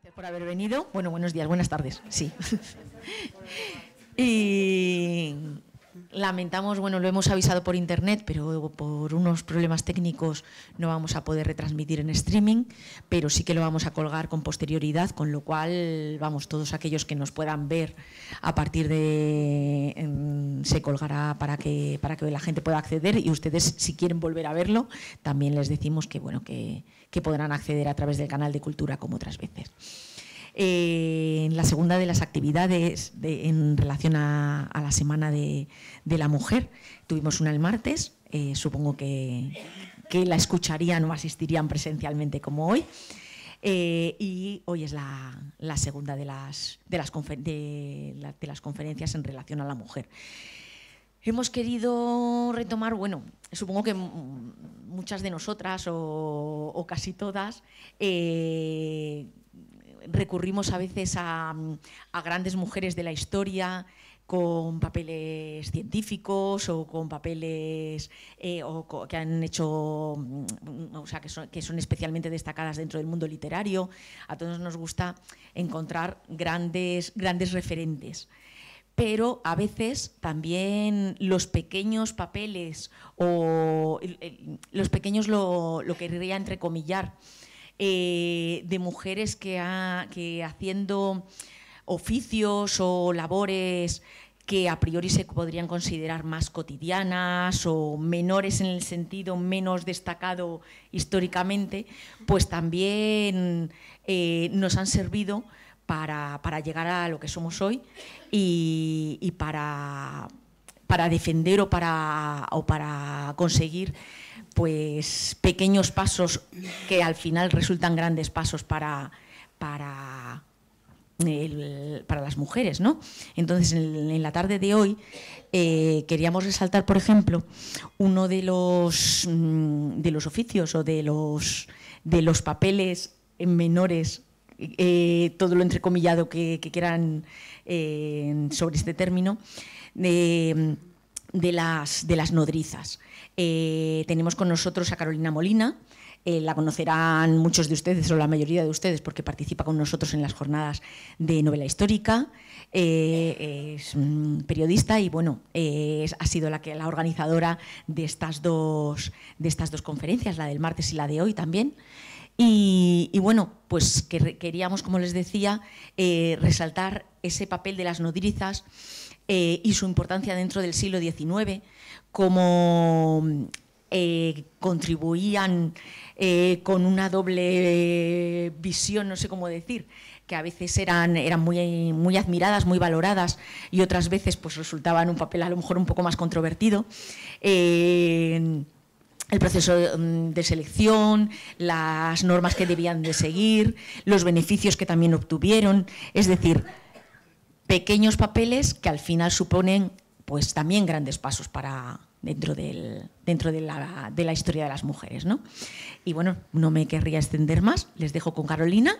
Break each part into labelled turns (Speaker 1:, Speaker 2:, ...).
Speaker 1: gracias por haber venido. Bueno, buenos días, buenas
Speaker 2: tardes. Sí. y Lamentamos, bueno, lo hemos avisado por internet, pero por unos problemas técnicos no vamos a poder retransmitir en streaming, pero sí que lo vamos a colgar con posterioridad, con lo cual, vamos, todos aquellos que nos puedan ver a partir de em, se colgará para que para que la gente pueda acceder y ustedes si quieren volver a verlo, también les decimos que bueno, que podrán acceder a través del canal de cultura como otras veces. Eh, en la segunda de las actividades en relación a, la Semana de, la Mujer. Tuvimos una el martes, eh, supongo que, la escucharían o asistirían presencialmente como hoy. Eh, y hoy es la, segunda de las, de las, conferencias en relación a la mujer. Hemos querido retomar, bueno, supongo que muchas de nosotras o, casi todas, recurrimos a veces mm, a, grandes mujeres de la historia, con papeles científicos o con papeles eh, que han hecho, mm, que son, especialmente destacadas dentro del mundo literario. A todos nos gusta encontrar grandes, grandes referentes. Pero a veces también los pequeños papeles o los pequeños lo, lo querría entrecomillar eh, de mujeres que, haciendo oficios o labores que a priori se podrían considerar más cotidianas o menores en el sentido menos destacado históricamente, pues también eh, nos han servido para, llegar a lo que somos hoy y, para, para defender o para, o para conseguir pues pequeños pasos que al final resultan grandes pasos para, para, para las mujeres, ¿no? Entonces, en, la tarde de hoy eh, queríamos resaltar, por ejemplo, uno de los, mm, de los oficios o de los, de los papeles menores eh, todo lo entrecomillado que, quieran eh, sobre este término, de las, de las nodrizas. Eh, tenemos con nosotros a Carolina Molina. Eh, la conocerán muchos de ustedes o la mayoría de ustedes porque participa con nosotros en las jornadas de novela histórica. Eh, es mm, periodista y bueno, ha sido la, que, la organizadora de estas, dos, de estas dos conferencias, la del martes y la de hoy también. Y, bueno, pues queríamos, como les decía, eh, resaltar ese papel de las nodrizas eh, y su importancia dentro del siglo XIX, como eh, contribuían con una doble visión, no sé cómo decir, que a veces eran, eran muy, muy admiradas, muy valoradas y otras veces pues resultaban un papel a lo mejor un poco más controvertido el proceso mm, de selección, las normas que debían de seguir, los beneficios que también obtuvieron, es decir, pequeños papeles que al final suponen pues también grandes pasos para dentro, dentro de, la, historia de las mujeres. Y bueno, no me querría extender más, les dejo con Carolina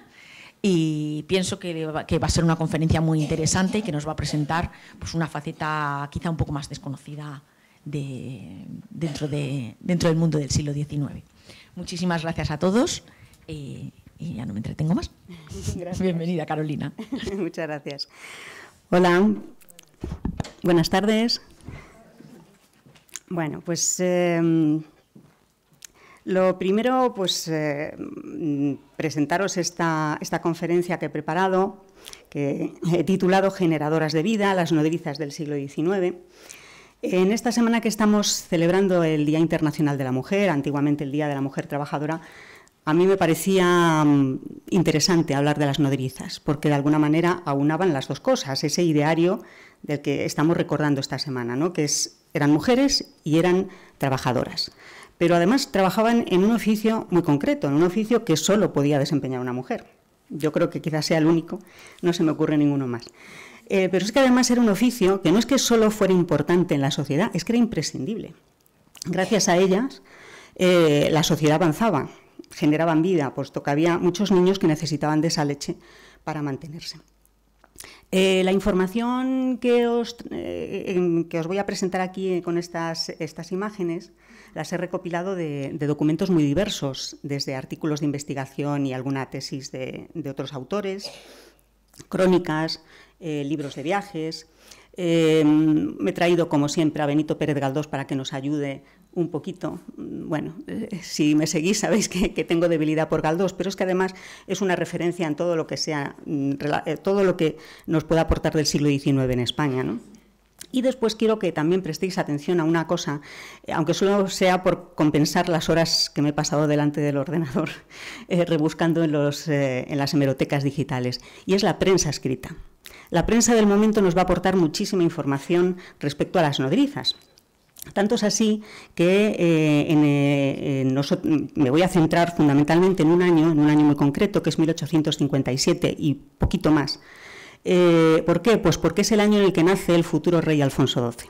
Speaker 2: y pienso que, va a ser una conferencia muy interesante y que nos va a presentar pues, una faceta quizá un poco más desconocida de, dentro, de, dentro del mundo del siglo XIX. Muchísimas gracias a todos eh, y ya no me entretengo más. Bienvenida, Carolina. Muchas
Speaker 3: gracias. Hola, buenas tardes. Bueno, pues em, lo primero, pues em, presentaros esta, esta conferencia que he preparado, que he titulado Generadoras de vida, las nodrizas del siglo XIX. En esta semana que estamos celebrando el Día Internacional de la Mujer, antiguamente el Día de la Mujer Trabajadora, a mí me parecía mm, interesante hablar de las nodrizas, porque de alguna manera aunaban las dos cosas, ese ideario del que estamos recordando esta semana, ¿no? que eran mujeres y eran trabajadoras. Pero además trabajaban en un oficio muy concreto, en un oficio que solo podía desempeñar una mujer. Yo creo que quizás sea el único, no se me ocurre ninguno más. Eh, pero es que además era un oficio que no es que solo fuera importante en la sociedad, es que era imprescindible. Gracias a ellas, eh, la sociedad avanzaba, generaban vida, puesto que había muchos niños que necesitaban de esa leche para mantenerse. Eh, la información que os, voy a presentar aquí con estas, imágenes las he recopilado de, documentos muy diversos, desde artículos de investigación y alguna tesis de otros autores, crónicas, eh, libros de viajes. Eh, me he traído, como siempre, a Benito Pérez Galdós para que nos ayude un poquito. Mm, bueno, eh, si me seguís sabéis que, tengo debilidad por Galdós, pero es que además es una referencia en todo lo que sea, mm, todo lo que nos puede aportar del siglo XIX en España, Y después quiero que también prestéis atención a una cosa, aunque solo sea por compensar las horas que me he pasado delante del ordenador rebuscando en las hemerotecas digitales, y es la prensa escrita. La prensa del momento nos va a aportar muchísima información respecto a las nodrizas. Tanto es así que eh, eh, me voy a centrar fundamentalmente en un año, en un año muy concreto, que es 1857 y poquito más. Eh, ¿Por qué? Pues porque es el año en el que nace el futuro rey Alfonso XII.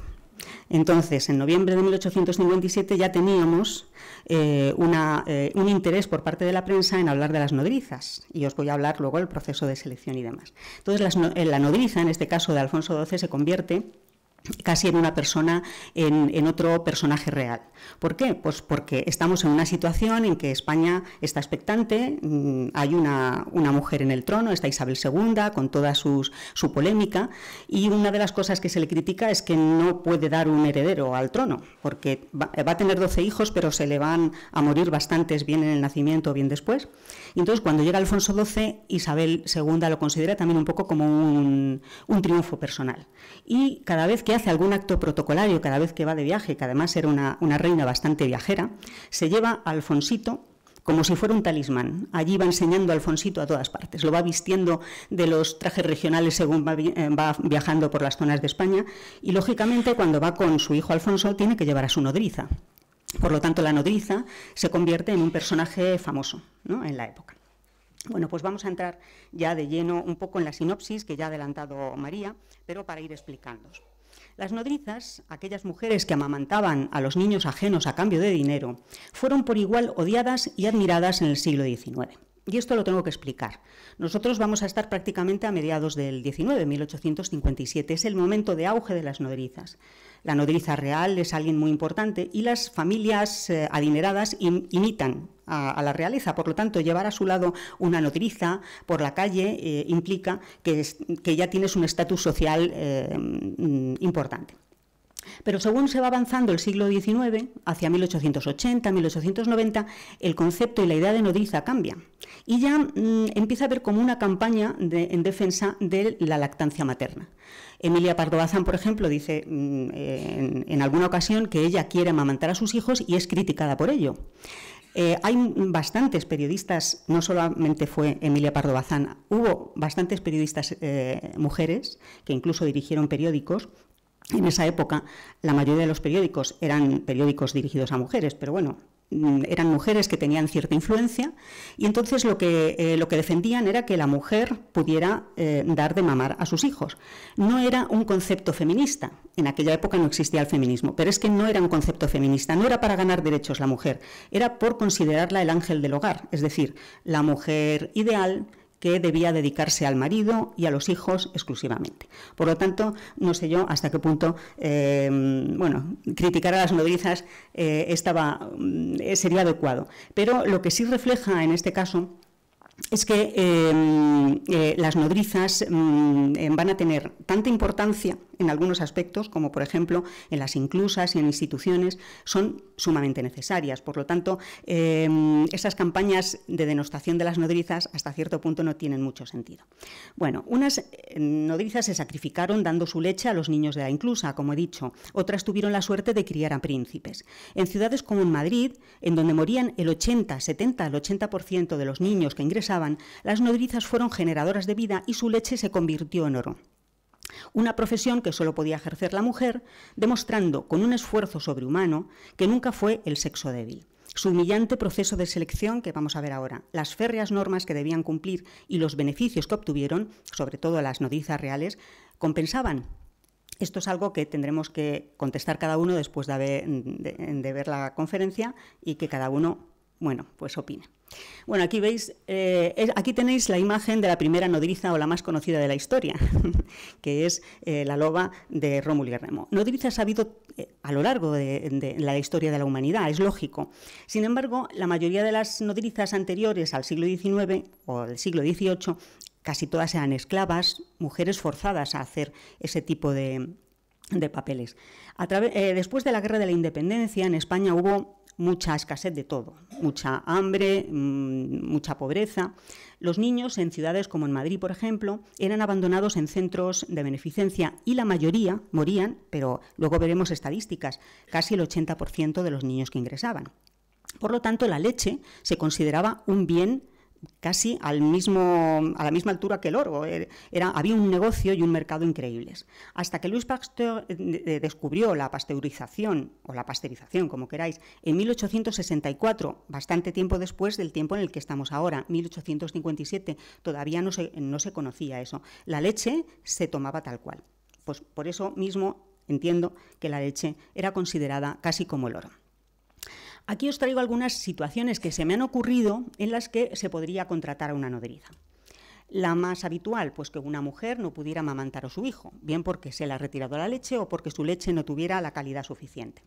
Speaker 3: Entonces, en noviembre de 1857 ya teníamos eh, eh, un interés por parte de la prensa en hablar de las nodrizas, y os voy a hablar luego del proceso de selección y demás. Entonces, la nodriza, en este caso de Alfonso XII, se convierte casi en una persona, en, otro personaje real. ¿Por qué? Pues porque estamos en una situación en que España está expectante, mm, hay una, mujer en el trono, está Isabel II, con toda su polémica, y una de las cosas que se le critica es que no puede dar un heredero al trono, porque va, va a tener 12 hijos, pero se le van a morir bastantes bien en el nacimiento o bien después entonces, cuando llega Alfonso XII, Isabel II lo considera también un poco como un, triunfo personal. Y cada vez que hace algún acto protocolario, cada vez que va de viaje, que además era una, reina bastante viajera, se lleva a Alfonsito como si fuera un talismán. Allí va enseñando a Alfonsito a todas partes. Lo va vistiendo de los trajes regionales según va, eh, viajando por las zonas de España. Y lógicamente, cuando va con su hijo Alfonso, tiene que llevar a su nodriza. Por lo tanto, la nodriza se convierte en un personaje famoso en la época. Bueno, pues vamos a entrar ya de lleno un poco en la sinopsis que ya ha adelantado María, pero para ir explicándos. Las nodrizas, aquellas mujeres que amamantaban a los niños ajenos a cambio de dinero, fueron por igual odiadas y admiradas en el siglo XIX. Y esto lo tengo que explicar. Nosotros vamos a estar prácticamente a mediados del XIX, 1857. Es el momento de auge de las nodrizas. La nodriza real es alguien muy importante y las familias eh, adineradas imitan a, la realeza. Por lo tanto, llevar a su lado una nodriza por la calle eh, implica que, ya tienes un estatus social eh, mm, importante. Pero según se va avanzando el siglo XIX, hacia 1880, 1890, el concepto y la idea de nodriza cambian y ya mm, empieza a haber como una campaña en defensa de la lactancia materna. Emilia Pardo Bazán, por ejemplo, dice mm, en, alguna ocasión que ella quiere amamantar a sus hijos y es criticada por ello. Eh, hay bastantes periodistas, no solamente fue Emilia Pardo Bazán, hubo bastantes periodistas eh, mujeres que incluso dirigieron periódicos en esa época, la mayoría de los periódicos eran periódicos dirigidos a mujeres, pero bueno, mm, eran mujeres que tenían cierta influencia y entonces lo que, eh, lo que defendían era que la mujer pudiera eh, dar de mamar a sus hijos. No era un concepto feminista, en aquella época no existía el feminismo, pero es que no era un concepto feminista, no era para ganar derechos la mujer, era por considerarla el ángel del hogar, es decir, la mujer ideal, que debía dedicarse al marido y a los hijos exclusivamente. Por lo tanto, no sé yo hasta qué punto, eh, bueno, criticar a las nodrizas eh, estaba, mm, sería adecuado. Pero lo que sí refleja en este caso es que em, eh, las nodrizas mm, em, van a tener tanta importancia en algunos aspectos, como por ejemplo en las inclusas y en instituciones, son sumamente necesarias. Por lo tanto, em, esas campañas de denostación de las nodrizas hasta cierto punto no tienen mucho sentido. Bueno, unas eh, nodrizas se sacrificaron dando su leche a los niños de la inclusa, como he dicho. Otras tuvieron la suerte de criar a príncipes. En ciudades como en Madrid, en donde morían el 80, 70, el 80% de los niños que ingresan las nodrizas fueron generadoras de vida y su leche se convirtió en oro. Una profesión que solo podía ejercer la mujer, demostrando con un esfuerzo sobrehumano que nunca fue el sexo débil. Su humillante proceso de selección, que vamos a ver ahora, las férreas normas que debían cumplir y los beneficios que obtuvieron, sobre todo las nodrizas reales, compensaban esto es algo que tendremos que contestar cada uno después de, de, ver la conferencia y que cada uno, bueno, pues opine. Bueno, aquí veis, eh, aquí tenéis la imagen de la primera nodriza o la más conocida de la historia, que es eh, la loba de Rómulo y Remo. Nodrizas ha habido eh, a lo largo de, la historia de la humanidad, es lógico. Sin embargo, la mayoría de las nodrizas anteriores al siglo XIX o al siglo XVIII, casi todas eran esclavas, mujeres forzadas a hacer ese tipo de, papeles. después de la Guerra de la Independencia, en España hubo mucha escasez de todo, mucha hambre, mm, mucha pobreza. Los niños en ciudades como en Madrid, por ejemplo, eran abandonados en centros de beneficencia y la mayoría morían, pero luego veremos estadísticas, casi el 80% de los niños que ingresaban. Por lo tanto, la leche se consideraba un bien casi al mismo, a la misma altura que el oro. Eh, era, había un negocio y un mercado increíbles. Hasta que Luis Pasteur eh, descubrió la pasteurización, o la pasteurización, como queráis, en 1864, bastante tiempo después del tiempo en el que estamos ahora, 1857, todavía no se, no se conocía eso. La leche se tomaba tal cual. Pues por eso mismo entiendo que la leche era considerada casi como el oro. Aquí os traigo algunas situaciones que se me han ocurrido en las que se podría contratar a una nodriza. La más habitual, pues que una mujer no pudiera amamantar a su hijo, bien porque se le ha retirado la leche o porque su leche no tuviera la calidad suficiente.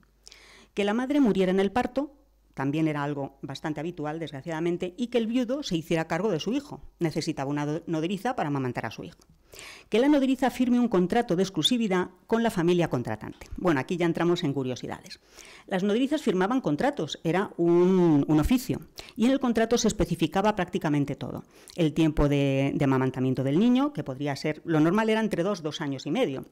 Speaker 3: Que la madre muriera en el parto, también era algo bastante habitual, desgraciadamente, y que el viudo se hiciera cargo de su hijo. Necesitaba una nodriza para amamantar a su hijo que la nodriza firme un contrato de exclusividad con la familia contratante. Bueno, aquí ya entramos en curiosidades. Las nodrizas firmaban contratos, era un, oficio, y en el contrato se especificaba prácticamente todo. El tiempo de, de amamantamiento del niño, que podría ser, lo normal era entre dos, dos años y medio.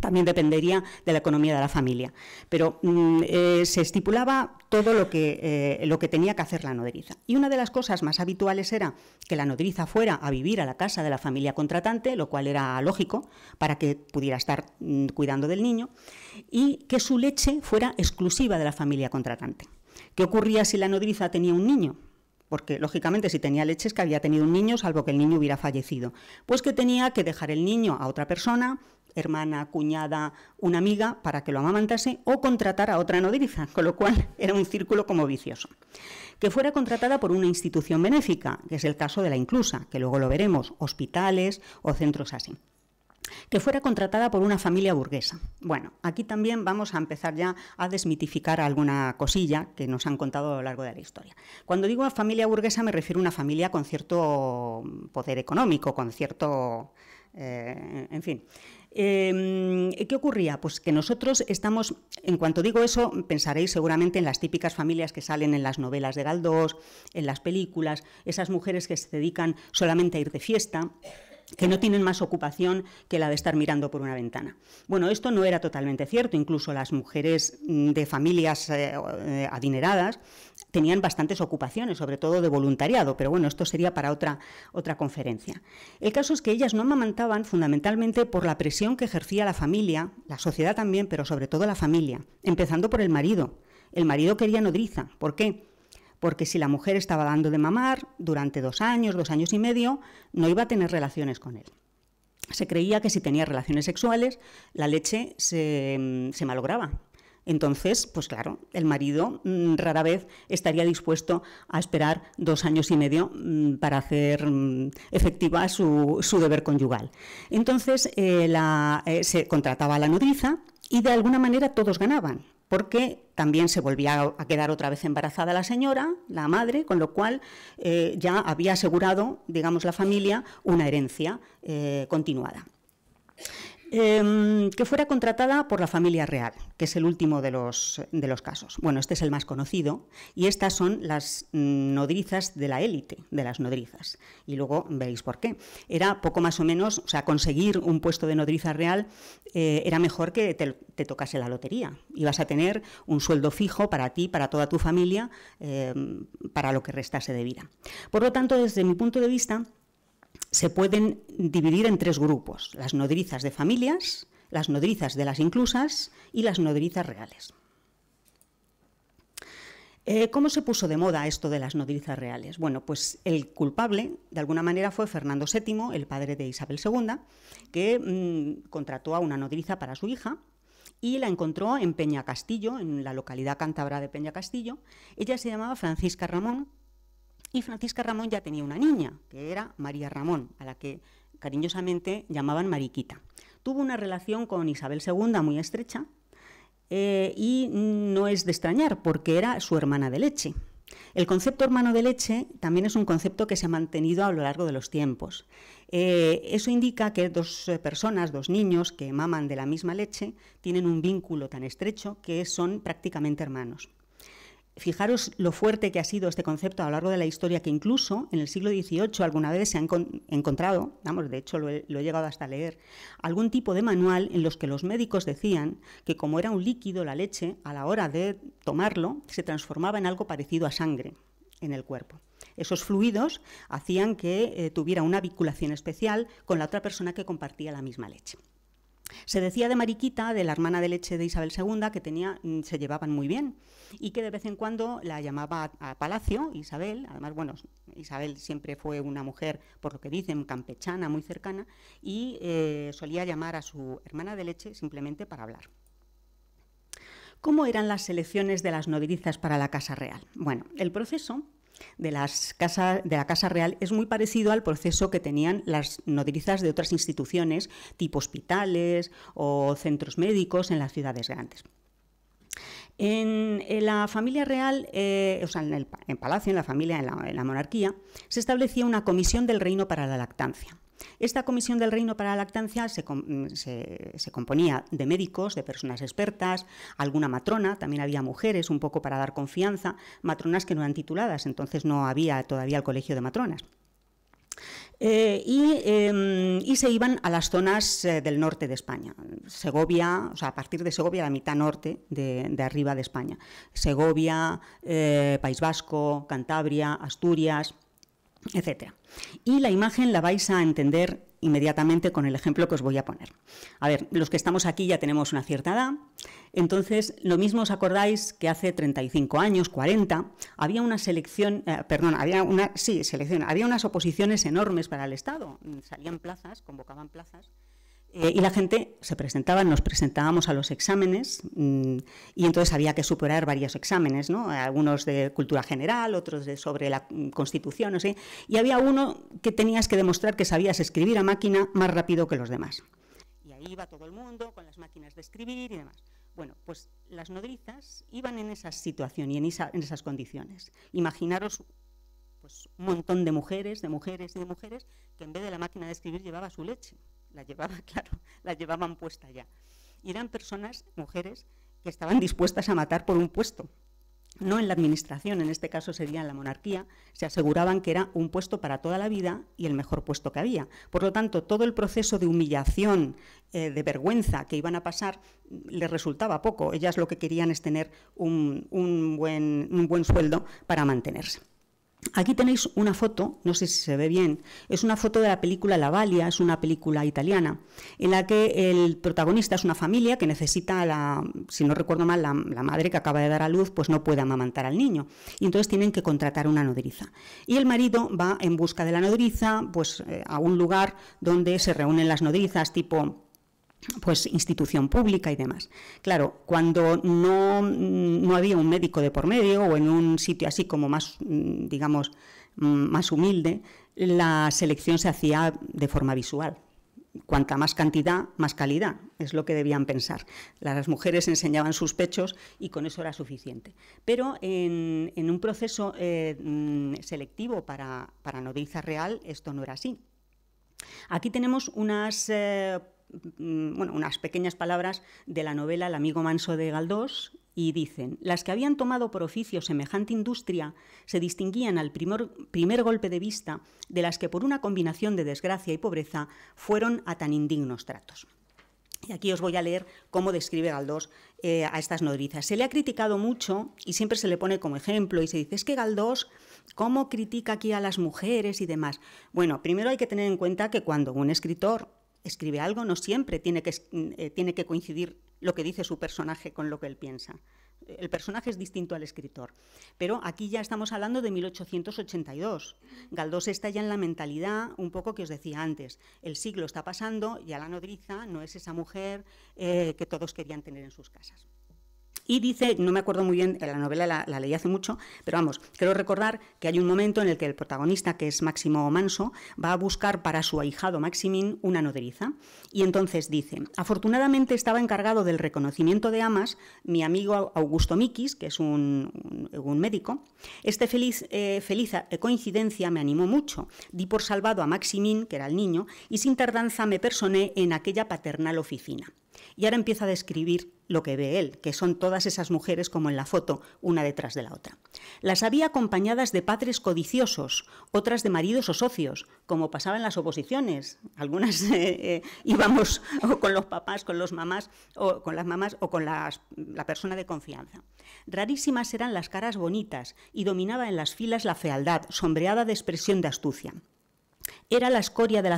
Speaker 3: También dependería de la economía de la familia. Pero mm, eh, se estipulaba todo lo que, eh, lo que tenía que hacer la nodriza. Y una de las cosas más habituales era que la nodriza fuera a vivir a la casa de la familia contratante, lo cual era lógico para que pudiera estar mm, cuidando del niño, y que su leche fuera exclusiva de la familia contratante. ¿Qué ocurría si la nodriza tenía un niño? porque lógicamente si tenía leches, que había tenido un niño, salvo que el niño hubiera fallecido. Pues que tenía que dejar el niño a otra persona, hermana, cuñada, una amiga, para que lo amamantase o contratar a otra nodriza, con lo cual era un círculo como vicioso. Que fuera contratada por una institución benéfica, que es el caso de la inclusa, que luego lo veremos, hospitales o centros así que fuera contratada por una familia burguesa. Bueno, aquí también vamos a empezar ya a desmitificar alguna cosilla que nos han contado a lo largo de la historia. Cuando digo familia burguesa me refiero a una familia con cierto poder económico, con cierto... Eh, en fin. Eh, ¿Qué ocurría? Pues que nosotros estamos, en cuanto digo eso, pensaréis seguramente en las típicas familias que salen en las novelas de Galdós, en las películas, esas mujeres que se dedican solamente a ir de fiesta, que no tienen más ocupación que la de estar mirando por una ventana. Bueno, esto no era totalmente cierto, incluso las mujeres mm, de familias eh, eh, adineradas tenían bastantes ocupaciones, sobre todo de voluntariado, pero bueno, esto sería para otra, otra conferencia. El caso es que ellas no amamantaban fundamentalmente por la presión que ejercía la familia, la sociedad también, pero sobre todo la familia, empezando por el marido. El marido quería nodriza, ¿por qué? porque si la mujer estaba dando de mamar durante dos años, dos años y medio, no iba a tener relaciones con él. Se creía que si tenía relaciones sexuales, la leche se, mm, malograba. Entonces, pues claro, el marido mm, rara vez estaría dispuesto a esperar dos años y medio mm, para hacer efectiva su, deber conyugal. Entonces, eh, eh, se contrataba a la nodriza y de alguna manera todos ganaban porque también se volvía a quedar otra vez embarazada la señora, la madre, con lo cual eh, ya había asegurado, digamos, la familia una herencia eh, continuada. Em, que fuera contratada por la familia real, que es el último de los, casos. Bueno, este es el más conocido y estas son las nodrizas de la élite, de las nodrizas. Y luego veréis por qué. Era poco más o menos, o sea, conseguir un puesto de nodriza real eh, era mejor que te, tocase la lotería. Ibas a tener un sueldo fijo para ti, para toda tu familia, em, para lo que restase de vida. Por lo tanto, desde mi punto de vista, se pueden dividir en tres grupos, las nodrizas de familias, las nodrizas de las inclusas y las nodrizas reales. Eh, ¿Cómo se puso de moda esto de las nodrizas reales? Bueno, pues el culpable, de alguna manera, fue Fernando VII, el padre de Isabel II, que mm, contrató a una nodriza para su hija y la encontró en Peña Castillo, en la localidad cántabra de Peña Castillo. Ella se llamaba Francisca Ramón y Francisca Ramón ya tenía una niña, que era María Ramón, a la que cariñosamente llamaban Mariquita. Tuvo una relación con Isabel II muy estrecha eh, y no es de extrañar porque era su hermana de leche. El concepto hermano de leche también es un concepto que se ha mantenido a lo largo de los tiempos. Eh, eso indica que dos eh, personas, dos niños que maman de la misma leche, tienen un vínculo tan estrecho que son prácticamente hermanos. Fijaros lo fuerte que ha sido este concepto a lo largo de la historia, que incluso en el siglo XVIII alguna vez se han encontrado, de hecho lo he, llegado hasta leer, algún tipo de manual en los que los médicos decían que como era un líquido la leche, a la hora de tomarlo se transformaba en algo parecido a sangre en el cuerpo. Esos fluidos hacían que eh, tuviera una vinculación especial con la otra persona que compartía la misma leche. Se decía de Mariquita, de la hermana de leche de Isabel II, que tenía, mm, se llevaban muy bien y que de vez en cuando la llamaba a, Palacio, Isabel, además, bueno, Isabel siempre fue una mujer, por lo que dicen, campechana, muy cercana, y eh, solía llamar a su hermana de leche simplemente para hablar. ¿Cómo eran las selecciones de las nodrizas para la Casa Real? Bueno, el proceso de, de la Casa Real es muy parecido al proceso que tenían las nodrizas de otras instituciones, tipo hospitales o centros médicos en las ciudades grandes. En, la familia real, eh, o sea, en el palacio, en la familia, en la, monarquía, se establecía una comisión del reino para la lactancia. Esta comisión del Reino para la Lactancia mm, se, componía de médicos, de personas expertas, alguna matrona, también había mujeres, un poco para dar confianza, matronas que no eran tituladas, entonces no había todavía el colegio de matronas. Eh, em, y, se iban a las zonas eh, del norte de España, Segovia, o sea, a partir de Segovia, la mitad norte de, de arriba de España, Segovia, eh, País Vasco, Cantabria, Asturias, etcétera. Y la imagen la vais a entender inmediatamente con el ejemplo que os voy a poner. A ver, los que estamos aquí ya tenemos una cierta edad, entonces lo mismo os acordáis que hace 35 años, 40, había una selección, eh, perdón, había una, sí, selección, había unas oposiciones enormes para el Estado, salían plazas, convocaban plazas eh, y la gente se presentaba, nos presentábamos a los exámenes mm, y entonces había que superar varios exámenes, ¿no? algunos de cultura general, otros de sobre la mm, constitución, no sé, y había uno que tenías que demostrar que sabías escribir a máquina más rápido que los demás. Y ahí iba todo el mundo con las máquinas de escribir y demás. Bueno, pues las nodrizas iban en esa situación y en, esas condiciones. Imaginaros pues, un montón de mujeres, de mujeres y de mujeres que en vez de la máquina de escribir llevaba su leche la llevaba, claro, la llevaban puesta ya. Y eran personas, mujeres, que estaban dispuestas a matar por un puesto. No en la administración, en este caso sería en la monarquía, se aseguraban que era un puesto para toda la vida y el mejor puesto que había. Por lo tanto, todo el proceso de humillación, eh, de vergüenza que iban a pasar, mm, les resultaba poco. Ellas lo que querían es tener un, un, buen, un buen sueldo para mantenerse. Aquí tenéis una foto, no sé si se ve bien, es una foto de la película La Valia, es una película italiana, en la que el protagonista es una familia que necesita, la, si no recuerdo mal, la, madre que acaba de dar a luz, pues no puede amamantar al niño. Y entonces tienen que contratar una nodriza. Y el marido va en busca de la nodriza, pues eh, a un lugar donde se reúnen las nodrizas, tipo pues institución pública y demás. Claro, cuando no, había un médico de por medio o en un sitio así como más, mm, digamos, mm, más humilde, la selección se hacía de forma visual. Cuanta más cantidad, más calidad, es lo que debían pensar. Las mujeres enseñaban sus pechos y con eso era suficiente. Pero en, un proceso eh, mm, selectivo para, para real esto no era así. Aquí tenemos unas eh, Mm, bueno, unas pequeñas palabras de la novela El amigo manso de Galdós y dicen, las que habían tomado por oficio semejante industria se distinguían al primer, primer golpe de vista de las que por una combinación de desgracia y pobreza fueron a tan indignos tratos. Y aquí os voy a leer cómo describe Galdós eh, a estas nodrizas. Se le ha criticado mucho y siempre se le pone como ejemplo y se dice, es que Galdós, ¿cómo critica aquí a las mujeres y demás? Bueno, primero hay que tener en cuenta que cuando un escritor escribe algo, no siempre mm, eh, tiene que, coincidir lo que dice su personaje con lo que él piensa. El personaje es distinto al escritor. Pero aquí ya estamos hablando de 1882. Galdós está ya en la mentalidad, un poco que os decía antes. El siglo está pasando y la nodriza no es esa mujer eh, que todos querían tener en sus casas. Y dice, no me acuerdo muy bien, la novela la, leí hace mucho, pero vamos, quiero recordar que hay un momento en el que el protagonista, que es Máximo Manso, va a buscar para su ahijado Maximín una nodriza. Y entonces dice, afortunadamente estaba encargado del reconocimiento de amas mi amigo Augusto Miquis, que es un, médico. Este feliz, eh, feliz eh, coincidencia me animó mucho. Di por salvado a Maximín, que era el niño, y sin tardanza me personé en aquella paternal oficina. Y ahora empieza a describir lo que ve él, que son todas esas mujeres como en la foto, una detrás de la otra. Las había acompañadas de padres codiciosos, otras de maridos o socios, como pasaban las oposiciones. Algunas eh, eh, íbamos con los papás, con los mamás, o con las mamás, o con la persona de confianza. Rarísimas eran las caras bonitas y dominaba en las filas la fealdad, sombreada de expresión de astucia era la escoria de,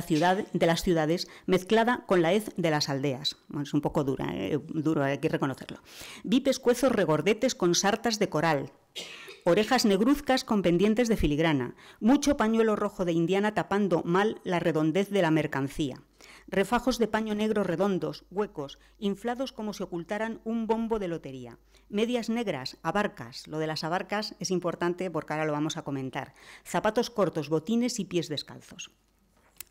Speaker 3: las ciudades mezclada con la hez de las aldeas. es un poco dura, eh, duro, hay que reconocerlo. Vi pescuezos regordetes con sartas de coral, orejas negruzcas con pendientes de filigrana, mucho pañuelo rojo de indiana tapando mal la redondez de la mercancía refajos de paño negro redondos, huecos, inflados como si ocultaran un bombo de lotería, medias negras, abarcas, lo de las abarcas es importante porque ahora lo vamos a comentar, zapatos cortos, botines y pies descalzos.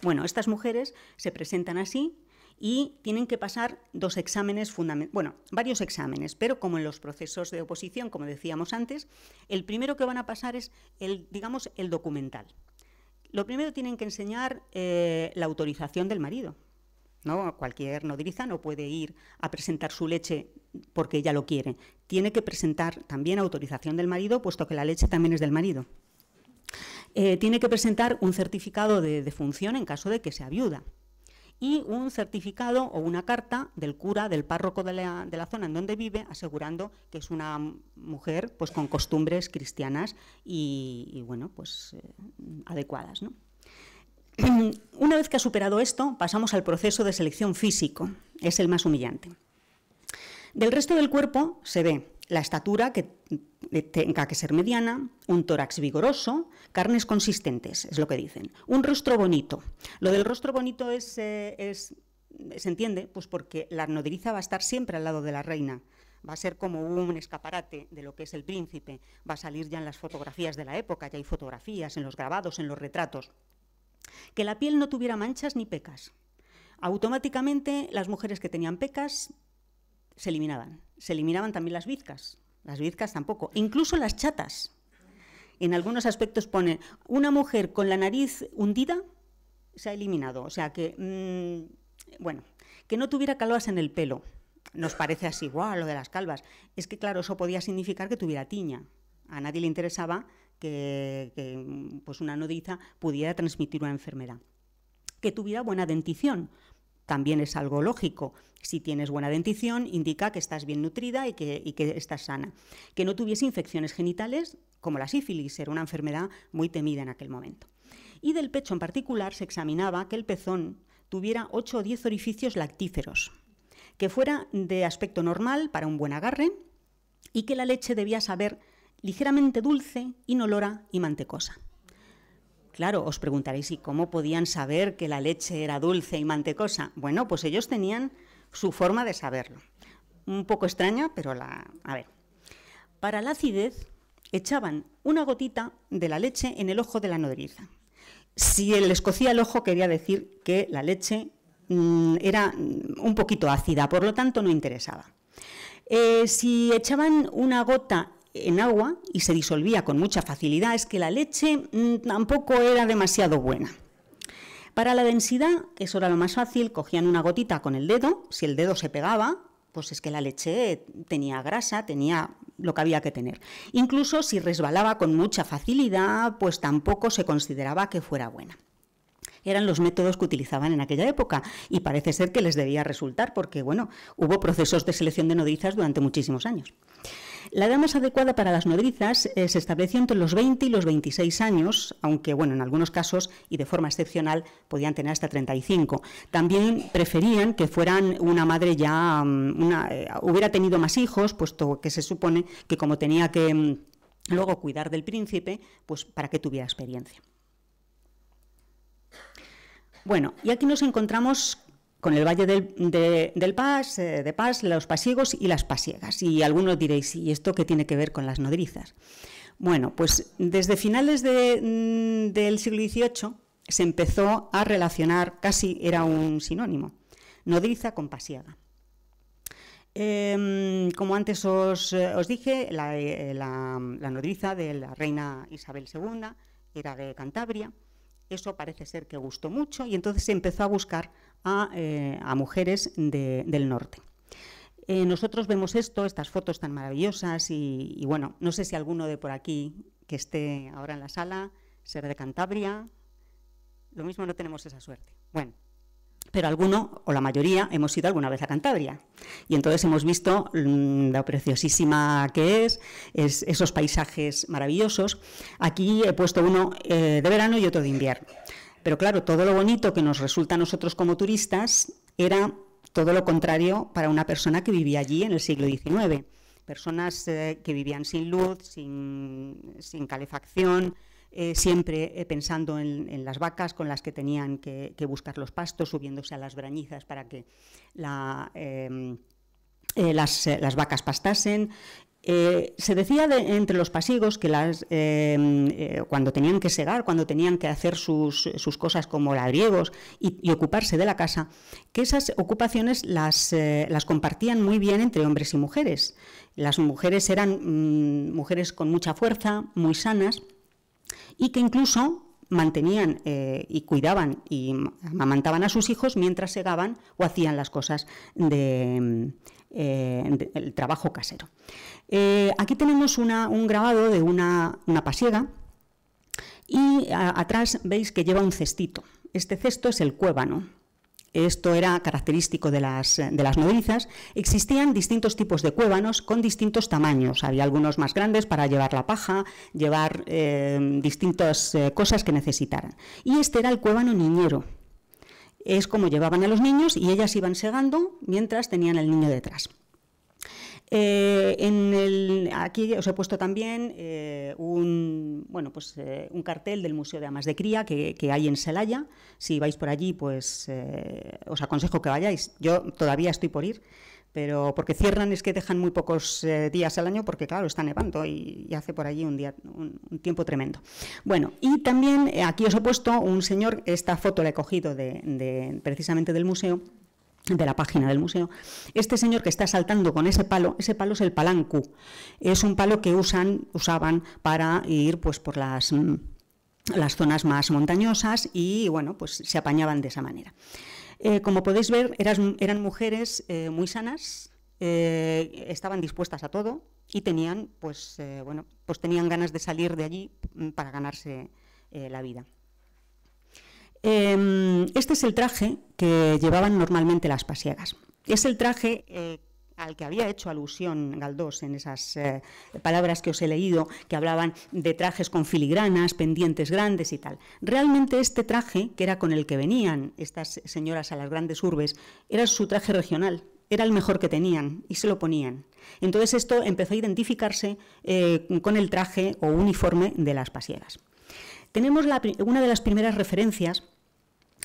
Speaker 3: Bueno, estas mujeres se presentan así y tienen que pasar dos exámenes bueno, varios exámenes, pero como en los procesos de oposición, como decíamos antes, el primero que van a pasar es el, digamos, el documental. Lo primero tienen que enseñar eh, la autorización del marido, ¿no? Cualquier nodriza no puede ir a presentar su leche porque ella lo quiere. Tiene que presentar también autorización del marido, puesto que la leche también es del marido. Eh, tiene que presentar un certificado de defunción en caso de que sea viuda y un certificado o una carta del cura, del párroco de la, zona en donde vive, asegurando que es una mujer pues, con costumbres cristianas y, bueno, pues eh, adecuadas. ¿no? Una vez que ha superado esto, pasamos al proceso de selección físico. Es el más humillante. Del resto del cuerpo se ve la estatura que tenga que ser mediana, un tórax vigoroso, carnes consistentes, es lo que dicen. Un rostro bonito. Lo del rostro bonito eh, es, se entiende, pues porque la nodriza va a estar siempre al lado de la reina. Va a ser como un escaparate de lo que es el príncipe. Va a salir ya en las fotografías de la época, ya hay fotografías, en los grabados, en los retratos que la piel no tuviera manchas ni pecas. Automáticamente las mujeres que tenían pecas se eliminaban. Se eliminaban también las bizcas. Las bizcas tampoco. Incluso las chatas. En algunos aspectos pone, una mujer con la nariz hundida se ha eliminado. O sea que, mm, bueno, que no tuviera calvas en el pelo. Nos parece así, igual lo de las calvas. Es que, claro, eso podía significar que tuviera tiña. A nadie le interesaba que, pues una nodriza pudiera transmitir una enfermedad. Que tuviera buena dentición, también es algo lógico. Si tienes buena dentición, indica que estás bien nutrida y que, y que, estás sana. Que no tuviese infecciones genitales, como la sífilis, era una enfermedad muy temida en aquel momento. Y del pecho en particular se examinaba que el pezón tuviera 8 o 10 orificios lactíferos, que fuera de aspecto normal para un buen agarre y que la leche debía saber ligeramente dulce, inolora y mantecosa. Claro, os preguntaréis, ¿y cómo podían saber que la leche era dulce y mantecosa? Bueno, pues ellos tenían su forma de saberlo. Un poco extraña, pero la... A ver. Para la acidez, echaban una gotita de la leche en el ojo de la nodriza. Si él les cocía el ojo, quería decir que la leche mm, era mm, un poquito ácida, por lo tanto no interesaba. Eh, si echaban una gota en agua y se disolvía con mucha facilidad es que la leche mm, tampoco era demasiado buena. Para la densidad, eso era lo más fácil, cogían una gotita con el dedo, si el dedo se pegaba, pues es que la leche tenía grasa, tenía lo que había que tener. Incluso si resbalaba con mucha facilidad, pues tampoco se consideraba que fuera buena eran los métodos que utilizaban en aquella época y parece ser que les debía resultar porque bueno, hubo procesos de selección de nodrizas durante muchísimos años. La edad más adecuada para las nodrizas eh, se estableció entre los 20 y los 26 años, aunque bueno, en algunos casos y de forma excepcional podían tener hasta 35. También preferían que fueran una madre ya mm, eh, hubiera tenido más hijos, puesto que se supone que como tenía que mm, luego cuidar del príncipe, pues para que tuviera experiencia. Bueno, y aquí nos encontramos con el Valle del, de, Pas, eh, de Paz, los pasiegos y las pasiegas. Y algunos diréis, ¿y esto qué tiene que ver con las nodrizas? Bueno, pues desde finales mm, del siglo XVIII se empezó a relacionar, casi era un sinónimo, nodriza con pasiega. Em, como antes os, eh, dije, eh, la, la, nodriza de la reina Isabel II era de Cantabria. Eso parece ser que gustó mucho y entonces se empezó a buscar eh, a, mujeres del norte. Eh, nosotros vemos esto, estas fotos tan maravillosas y, bueno, no sé si alguno de por aquí que esté ahora en la sala, será de Cantabria, lo mismo no tenemos esa suerte. Bueno, pero alguno o la mayoría hemos ido alguna vez a Cantabria y entonces hemos visto la mm, lo preciosísima que es, esos paisajes maravillosos. Aquí he puesto uno eh, de verano y otro de invierno. Pero claro, todo lo bonito que nos resulta a nosotros como turistas era todo lo contrario para una persona que vivía allí en el siglo XIX. Personas eh, que vivían sin luz, sin, calefacción, eh, siempre eh, pensando en, las vacas con las que tenían que, buscar los pastos, subiéndose a las brañizas para que em, las, vacas pastasen, eh, se decía entre los pasigos que eh, eh, cuando tenían que segar, cuando tenían que hacer sus, cosas como ladriegos y, y, ocuparse de la casa, que esas ocupaciones las, compartían muy bien entre hombres y mujeres. Las mujeres eran mm, mujeres con mucha fuerza, muy sanas, y que incluso mantenían y cuidaban y amamantaban a sus hijos mientras segaban o hacían las cosas del de, mm, trabajo casero. Eh, aquí tenemos un grabado de una, pasiega y atrás veis que lleva un cestito. Este cesto es el cuébano. Esto era característico de las, de nodrizas. Existían distintos tipos de cuévanos con distintos tamaños. Había algunos más grandes para llevar la paja, llevar eh, distintas eh, cosas que necesitaran. Y este era el cuébano niñero, es como llevaban a los niños y ellas iban segando mientras tenían el niño detrás. Eh, en el, aquí os he puesto también eh, un, bueno, pues, eh, un cartel del Museo de Amas de Cría que, hay en Celaya. Si vais por allí, pues os aconsejo que vayáis. Yo todavía estoy por ir, pero porque cierran es que dejan muy pocos días al año porque, claro, está nevando y, hace por allí un, día, un, tiempo tremendo. Bueno, y también aquí os he puesto un señor, esta foto la he cogido de precisamente del museo, de la página del museo, este señor que está saltando con ese palo, ese palo es el palancu, es un palo que usan, usaban para ir pues por las, mm, las zonas más montañosas y bueno, pues se apañaban de esa manera. Eh, como podéis ver, eran, eran mujeres eh, muy sanas, eh, estaban dispuestas a todo y tenían, pues, bueno, pues tenían ganas de salir de allí mm, para ganarse la vida. Em, este es el traje que llevaban normalmente las pasiegas. Es el traje eh, al que había hecho alusión Galdós en esas eh, palabras que os he leído, que hablaban de trajes con filigranas, pendientes grandes y tal. Realmente este traje, que era con el que venían estas señoras a las grandes urbes, era su traje regional, era el mejor que tenían y se lo ponían. Entonces esto empezó a identificarse eh, con el traje o uniforme de las pasiegas. Tenemos una de las primeras referencias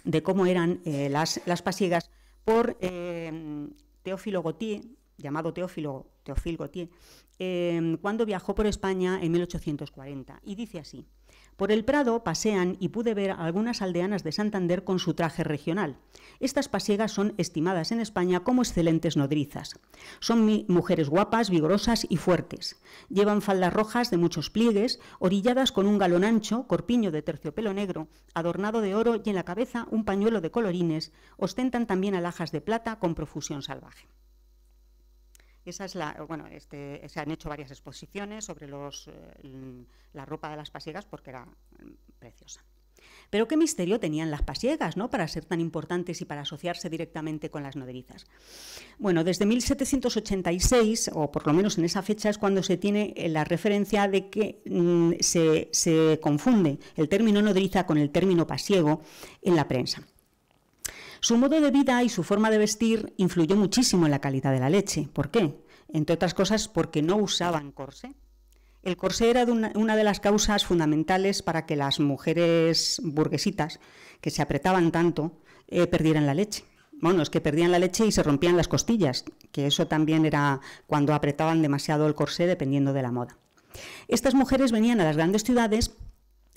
Speaker 3: de cómo eran eh, las, las, pasigas por eh, Teófilo Gautier, llamado Teófilo, Teófilo Gautier, eh, cuando viajó por España en 1840. Y dice así. Por el Prado pasean y pude ver algunas aldeanas de Santander con su traje regional. Estas pasiegas son estimadas en España como excelentes nodrizas. Son mujeres guapas, vigorosas y fuertes. Llevan faldas rojas de muchos pliegues, orilladas con un galón ancho, corpiño de terciopelo negro, adornado de oro y en la cabeza un pañuelo de colorines. Ostentan también alhajas de plata con profusión salvaje. Esa es la, bueno, este, se han hecho varias exposiciones sobre los, eh, la ropa de las pasiegas porque era mm, preciosa. Pero qué misterio tenían las pasiegas, ¿no? Para ser tan importantes y para asociarse directamente con las noderizas. Bueno, desde 1786, o por lo menos en esa fecha, es cuando se tiene eh, la referencia de que mm, se, se, confunde el término nodriza con el término pasiego en la prensa. Su modo de vida y su forma de vestir influyó muchísimo en la calidad de la leche. ¿Por qué? Entre otras cosas porque no usaban corsé. El corsé era una, de las causas fundamentales para que las mujeres burguesitas, que se apretaban tanto, eh, perdieran la leche. Bueno, es que perdían la leche y se rompían las costillas, que eso también era cuando apretaban demasiado el corsé dependiendo de la moda. Estas mujeres venían a las grandes ciudades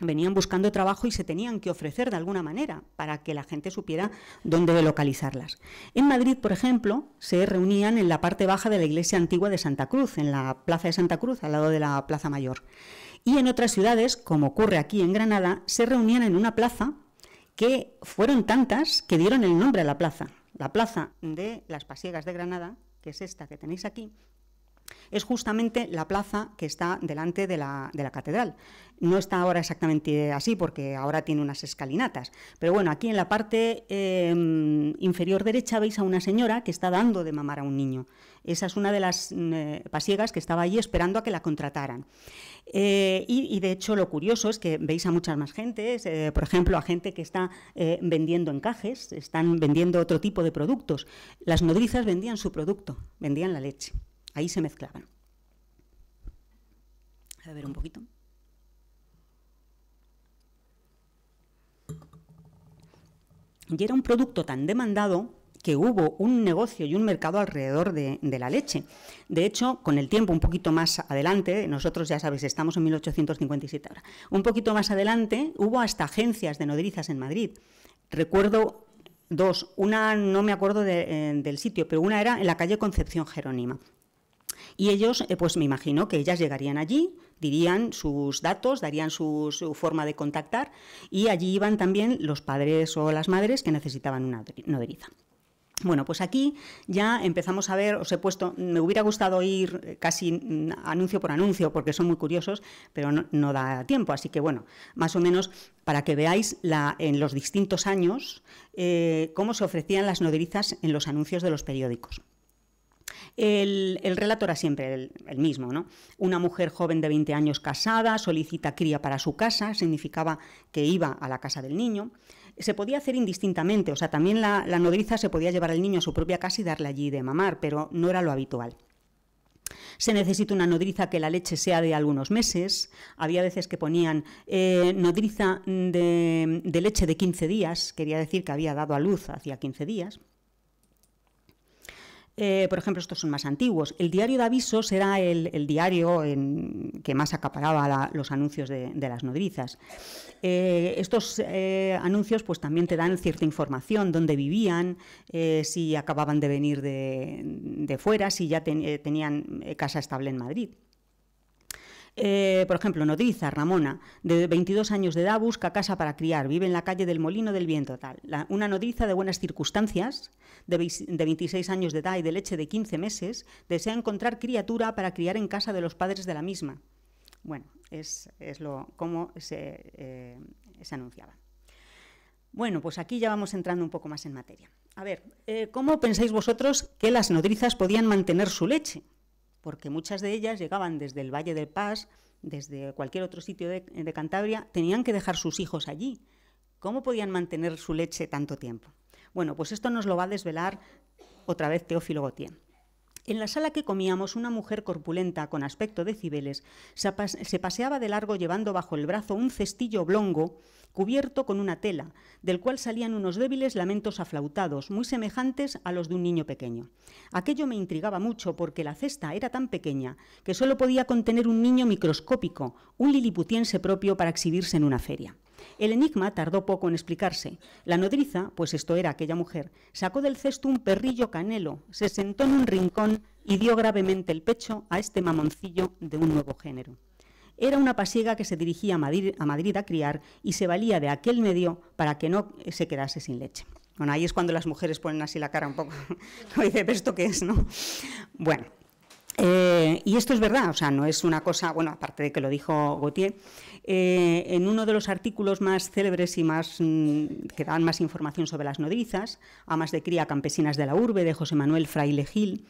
Speaker 3: venían buscando trabajo y se tenían que ofrecer de alguna manera para que la gente supiera dónde localizarlas. En Madrid, por ejemplo, se reunían en la parte baja de la iglesia antigua de Santa Cruz, en la Plaza de Santa Cruz, al lado de la Plaza Mayor. Y en otras ciudades, como ocurre aquí en Granada, se reunían en una plaza que fueron tantas que dieron el nombre a la plaza, la plaza de las Pasiegas de Granada, que es esta que tenéis aquí, es justamente la plaza que está delante de la, catedral. No está ahora exactamente así porque ahora tiene unas escalinatas. Pero bueno, aquí en la parte em, inferior derecha veis a una señora que está dando de mamar a un niño. Esa es una de las mm, eh, pasiegas que estaba allí esperando a que la contrataran. Eh, y, de hecho lo curioso es que veis a muchas más gentes, eh, por ejemplo, a gente que está vendiendo encajes, están vendiendo otro tipo de productos. Las nodrizas vendían su producto, vendían la leche. Ahí se mezclaban. A ver un poquito. Y era un producto tan demandado que hubo un negocio y un mercado alrededor de, la leche. De hecho, con el tiempo, un poquito más adelante, nosotros ya sabéis, estamos en 1857 ahora, un poquito más adelante hubo hasta agencias de nodrizas en Madrid. Recuerdo dos, una no me acuerdo eh, del sitio, pero una era en la calle Concepción Jerónima, y ellos, eh, pues me imagino que ellas llegarían allí, dirían sus datos, darían su, forma de contactar y allí iban también los padres o las madres que necesitaban una noderiza. Bueno, pues aquí ya empezamos a ver, os he puesto, me hubiera gustado ir eh, casi mm, anuncio por anuncio porque son muy curiosos, pero no, da tiempo, así que bueno, más o menos para que veáis en los distintos años eh, cómo se ofrecían las noderizas en los anuncios de los periódicos. El, relato era siempre el, mismo, ¿no? Una mujer joven de 20 años casada solicita cría para su casa, significaba que iba a la casa del niño. Se podía hacer indistintamente, o sea, también la, nodriza se podía llevar al niño a su propia casa y darle allí de mamar, pero no era lo habitual. Se necesita una nodriza que la leche sea de algunos meses. Había veces que ponían eh, nodriza de, de, leche de 15 días, quería decir que había dado a luz hacía 15 días. Eh, por ejemplo, estos son más antiguos. El diario de avisos era el, diario en, que más acaparaba los anuncios de, las nodrizas. Eh, estos eh, anuncios pues, también te dan cierta información, dónde vivían, si acababan de venir de, fuera, si ya tenían casa estable en Madrid. Eh, por ejemplo, nodriza Ramona, de 22 años de edad, busca casa para criar, vive en la calle del Molino del Viento, tal. una nodriza de buenas circunstancias, de, 26 años de edad y de leche de 15 meses, desea encontrar criatura para criar en casa de los padres de la misma. Bueno, es, lo como eh, se, anunciaba. Bueno, pues aquí ya vamos entrando un poco más en materia. A ver, eh, ¿cómo pensáis vosotros que las nodrizas podían mantener su leche? porque muchas de ellas llegaban desde el Valle del Paz, desde cualquier otro sitio de, Cantabria, tenían que dejar sus hijos allí. ¿Cómo podían mantener su leche tanto tiempo? Bueno, pues esto nos lo va a desvelar otra vez Teófilo Gautier. En la sala que comíamos, una mujer corpulenta con aspecto de cibeles se paseaba de largo llevando bajo el brazo un cestillo oblongo cubierto con una tela, del cual salían unos débiles lamentos aflautados, muy semejantes a los de un niño pequeño. Aquello me intrigaba mucho porque la cesta era tan pequeña que solo podía contener un niño microscópico, un liliputiense propio para exhibirse en una feria. El enigma tardó poco en explicarse. La nodriza, pues esto era aquella mujer, sacó del cesto un perrillo canelo, se sentó en un rincón y dio gravemente el pecho a este mamoncillo de un nuevo género. Era una pasiega que se dirigía a Madrid, a criar y se valía de aquel medio para que no eh, se quedase sin leche. Bueno, ahí es cuando las mujeres ponen así la cara un poco, como dice, ¿esto qué es, no? Bueno, eh, y esto es verdad, o sea, no es una cosa, bueno, aparte de que lo dijo Gautier, eh, en uno de los artículos más célebres y más mm, que dan más información sobre las nodrizas, amas de cría campesinas de la urbe, de José Manuel Fraile Gil,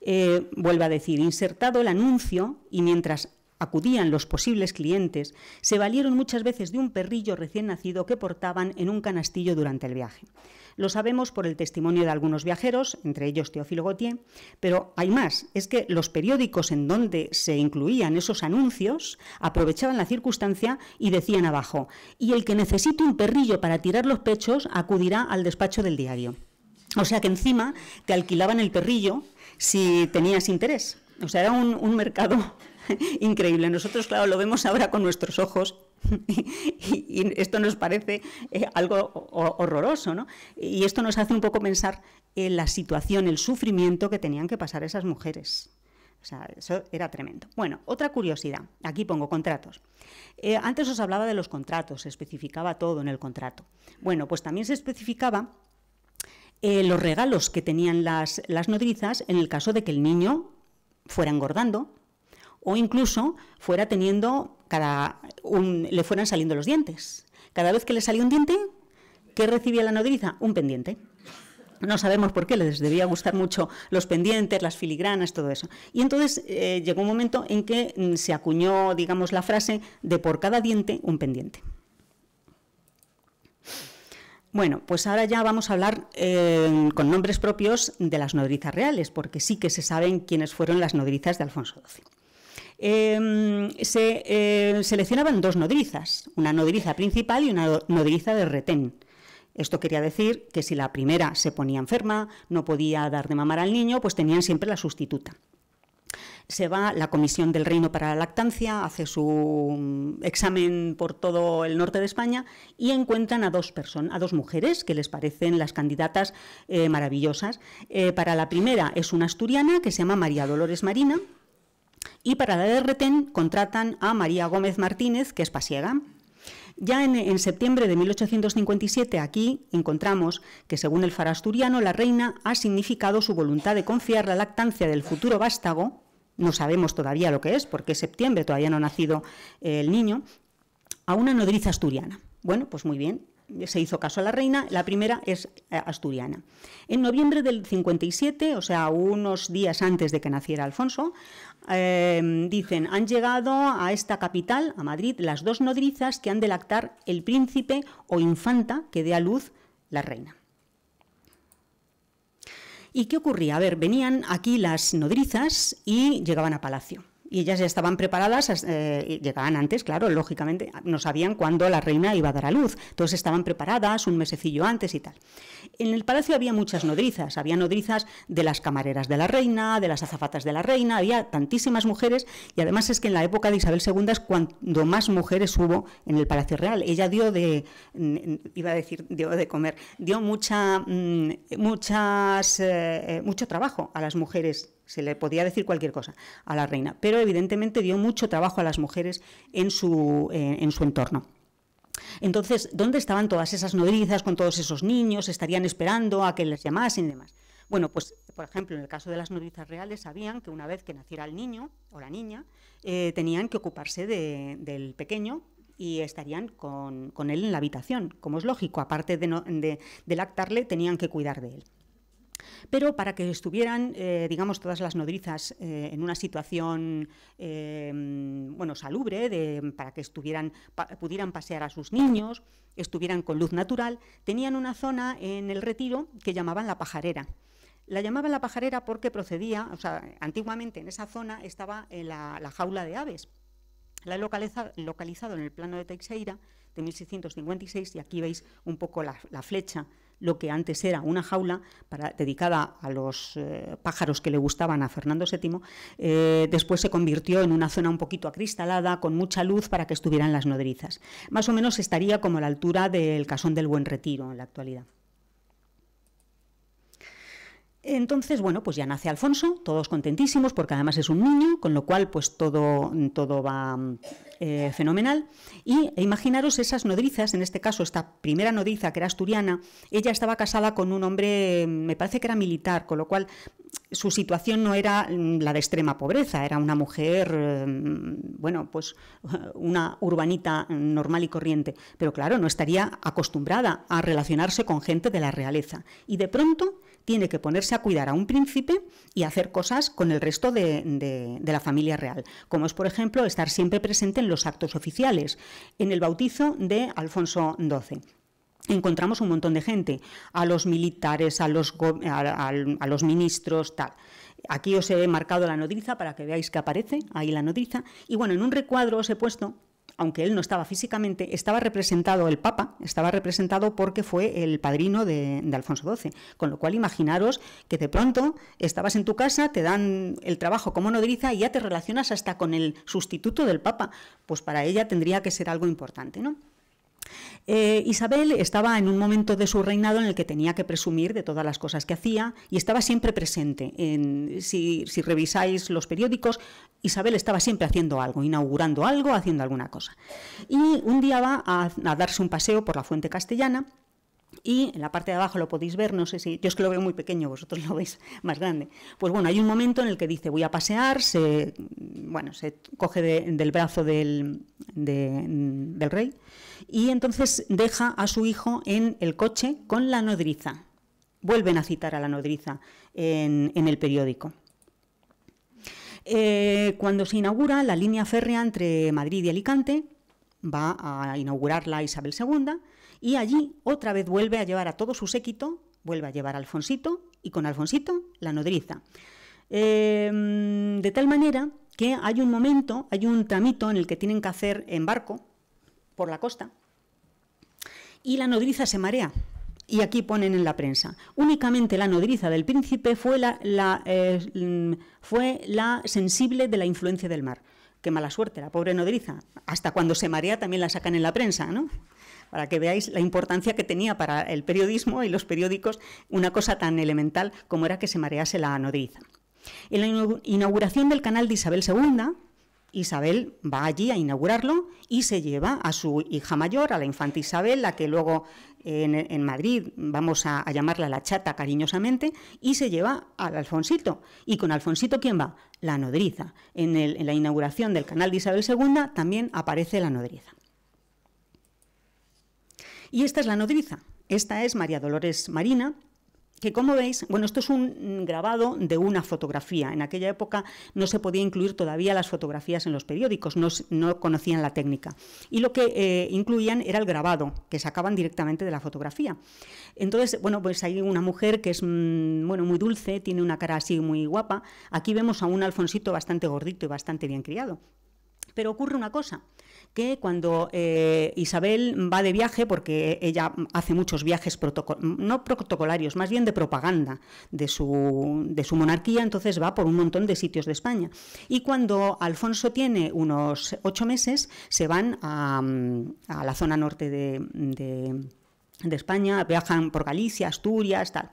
Speaker 3: eh, vuelvo a decir, insertado el anuncio y mientras acudían los posibles clientes, se valieron muchas veces de un perrillo recién nacido que portaban en un canastillo durante el viaje. Lo sabemos por el testimonio de algunos viajeros, entre ellos Teófilo Gautier, pero hay más, es que los periódicos en donde se incluían esos anuncios aprovechaban la circunstancia y decían abajo, y el que necesite un perrillo para tirar los pechos acudirá al despacho del diario. O sea que encima te alquilaban el perrillo si tenías interés. O sea, era un, un mercado increíble. Nosotros, claro, lo vemos ahora con nuestros ojos y, esto nos parece eh, algo horroroso, ¿no? Y esto nos hace un poco pensar en la situación, el sufrimiento que tenían que pasar esas mujeres. O sea, eso era tremendo. Bueno, otra curiosidad. Aquí pongo contratos. Eh, antes os hablaba de los contratos, se especificaba todo en el contrato. Bueno, pues también se especificaba eh, los regalos que tenían las, las nodrizas en el caso de que el niño fuera engordando o incluso fuera teniendo cada le fueran saliendo los dientes. Cada vez que le salía un diente, ¿qué recibía la nodriza? Un pendiente. No sabemos por qué, les debía gustar mucho los pendientes, las filigranas, todo eso. Y entonces eh, llegó un momento en que mm, se acuñó, digamos, la frase de por cada diente un pendiente. Bueno, pues ahora ya vamos a hablar eh, con nombres propios de las nodrizas reales, porque sí que se saben quiénes fueron las nodrizas de Alfonso XII. Em, se eh, seleccionaban dos nodrizas, una nodriza principal y una nodriza de retén. Esto quería decir que si la primera se ponía enferma, no podía dar de mamar al niño, pues tenían siempre la sustituta se va la Comisión del Reino para la Lactancia, hace su mm, examen por todo el norte de España y encuentran a dos personas, a dos mujeres que les parecen las candidatas eh, maravillosas. Eh, para la primera es una asturiana que se llama María Dolores Marina, y para la de contratan a María Gómez Martínez, que es pasiega. Ya en, septiembre de 1857 aquí encontramos que según el asturiano, la reina ha significado su voluntad de confiar la lactancia del futuro vástago, no sabemos todavía lo que es porque es septiembre, todavía no ha nacido eh, el niño, a una nodriza asturiana. Bueno, pues muy bien, se hizo caso a la reina, la primera es eh, asturiana. En noviembre del 57, o sea, unos días antes de que naciera Alfonso, Em, dicen, han llegado a esta capital, a Madrid, las dos nodrizas que han de lactar el príncipe o infanta que dé a luz la reina. ¿Y qué ocurría? A ver, venían aquí las nodrizas y llegaban a palacio y ellas ya estaban preparadas, eh, llegaban antes, claro, lógicamente, no sabían cuándo la reina iba a dar a luz, entonces estaban preparadas un mesecillo antes y tal. En el palacio había muchas nodrizas, había nodrizas de las camareras de la reina, de las azafatas de la reina, había tantísimas mujeres y además es que en la época de Isabel II es cuando más mujeres hubo en el Palacio Real. Ella dio de, iba a decir, dio de comer, dio mucha, mm, muchas, eh, eh, mucho trabajo a las mujeres se le podía decir cualquier cosa a la reina, pero evidentemente dio mucho trabajo a las mujeres eh, en su, entorno. Entonces, ¿dónde estaban todas esas nodrizas con todos esos niños? ¿Estarían esperando a que les llamasen y demás? Bueno, pues por ejemplo, en el caso de las nodrizas reales, sabían que una vez que naciera el niño o la niña, eh, tenían que ocuparse del pequeño y estarían con, él en la habitación, como es lógico. Aparte de, de lactarle, tenían que cuidar de él. Pero para que estuvieran, eh, digamos, todas las nodrizas eh, en una situación, eh, bueno, salubre, para que estuvieran, pudieran pasear a sus niños, estuvieran con luz natural, tenían una zona en el retiro que llamaban la pajarera. La llamaban la pajarera porque procedía, o sea, antiguamente en esa zona estaba la, jaula de aves. La he localizado en el plano de Teixeira de 1656 y aquí veis un poco la flecha lo que antes era una jaula dedicada a los eh, pájaros que le gustaban a Fernando VII, eh, después se convirtió en una zona un poquito acristalada, con mucha luz para que estuvieran las nodrizas. Más o menos estaría como a la altura del Casón del Buen Retiro en la actualidad. Entonces, bueno, pues ya nace Alfonso, todos contentísimos, porque además es un niño, con lo cual, pues todo, todo va mm, eh, fenomenal. Y e imaginaros esas nodrizas, en este caso, esta primera nodriza que era asturiana, ella estaba casada con un hombre, mm, me parece que era militar, con lo cual mm, su situación no era la de extrema pobreza, era una mujer, bueno, pues una urbanita normal y corriente, pero claro, no estaría acostumbrada a relacionarse con gente de la realeza. Y de pronto tiene que ponerse a cuidar a un príncipe y hacer cosas con el resto de, la familia real, como es, por ejemplo, estar siempre presente en los actos oficiales, en el bautizo de Alfonso XII encontramos un montón de gente, a los militares, a los, los, ministros, tal. Aquí os he marcado la nodriza para que veáis que aparece, ahí la nodriza. Y bueno, en un recuadro os he puesto aunque él no estaba físicamente, estaba representado el Papa, estaba representado porque fue el padrino de, Alfonso XII. Con lo cual, imaginaros que de pronto estabas en tu casa, te dan el trabajo como nodriza y ya te relacionas hasta con el sustituto del Papa. Pues para ella tendría que ser algo importante, ¿no? Eh, Isabel estaba en un momento de su reinado en el que tenía que presumir de todas las cosas que hacía y estaba siempre presente. En, si, revisáis los periódicos, Isabel estaba siempre haciendo algo, inaugurando algo, haciendo alguna cosa. Y un día va a darse un paseo por la Fuente Castellana y en la parte de abajo lo podéis ver, no sé si, yo es que lo veo muy pequeño, vosotros lo veis más grande. Pues bueno, hay un momento en el que dice voy a pasear, se, bueno, se coge del brazo del, del rey y entonces deja a su hijo en el coche con la nodriza. Vuelven a citar a la nodriza en, en el periódico. Eh, cuando se inaugura la línea férrea entre Madrid y Alicante, va a inaugurarla Isabel II y allí otra vez vuelve a llevar a todo su séquito, vuelve a llevar a Alfonsito y con Alfonsito la nodriza. Em, de tal manera que hay un momento, hay un tramito en el que tienen que hacer embarco por la costa y la nodriza se marea. Y aquí ponen en la prensa. Únicamente la nodriza del príncipe fue la, eh, mm, fue la sensible de la influencia del mar. Qué mala suerte, la pobre nodriza. Hasta cuando se marea también la sacan en la prensa, ¿no? para que veáis la importancia que tenía para el periodismo y los periódicos una cosa tan elemental como era que se marease la nodriza. En la inauguración del canal de Isabel II, Isabel va allí a inaugurarlo y se lleva a su hija mayor, a la infanta Isabel, la que luego en, Madrid vamos a, llamarla la chata cariñosamente, y se lleva al Alfonsito. ¿Y con Alfonsito quién va? La nodriza. En, en la inauguración del canal de Isabel II también aparece la nodriza. Y esta es la nodriza. Esta es María Dolores Marina, que como veis, bueno, esto es un grabado de una fotografía. En aquella época no se podía incluir todavía las fotografías en los periódicos, no, conocían la técnica. Y lo que eh, incluían era el grabado, que sacaban directamente de la fotografía. Entonces, bueno, pues hay una mujer que es mm, bueno, muy dulce, tiene una cara así muy guapa. Aquí vemos a un Alfonsito bastante gordito y bastante bien criado. Pero ocurre una cosa, que cuando eh, Isabel va de viaje, porque ella hace muchos viajes no protocolarios, más bien de propaganda de su, de su monarquía, entonces va por un montón de sitios de España. Y cuando Alfonso tiene unos ocho meses, se van a, la zona norte de, de España, viajan por Galicia, Asturias, tal.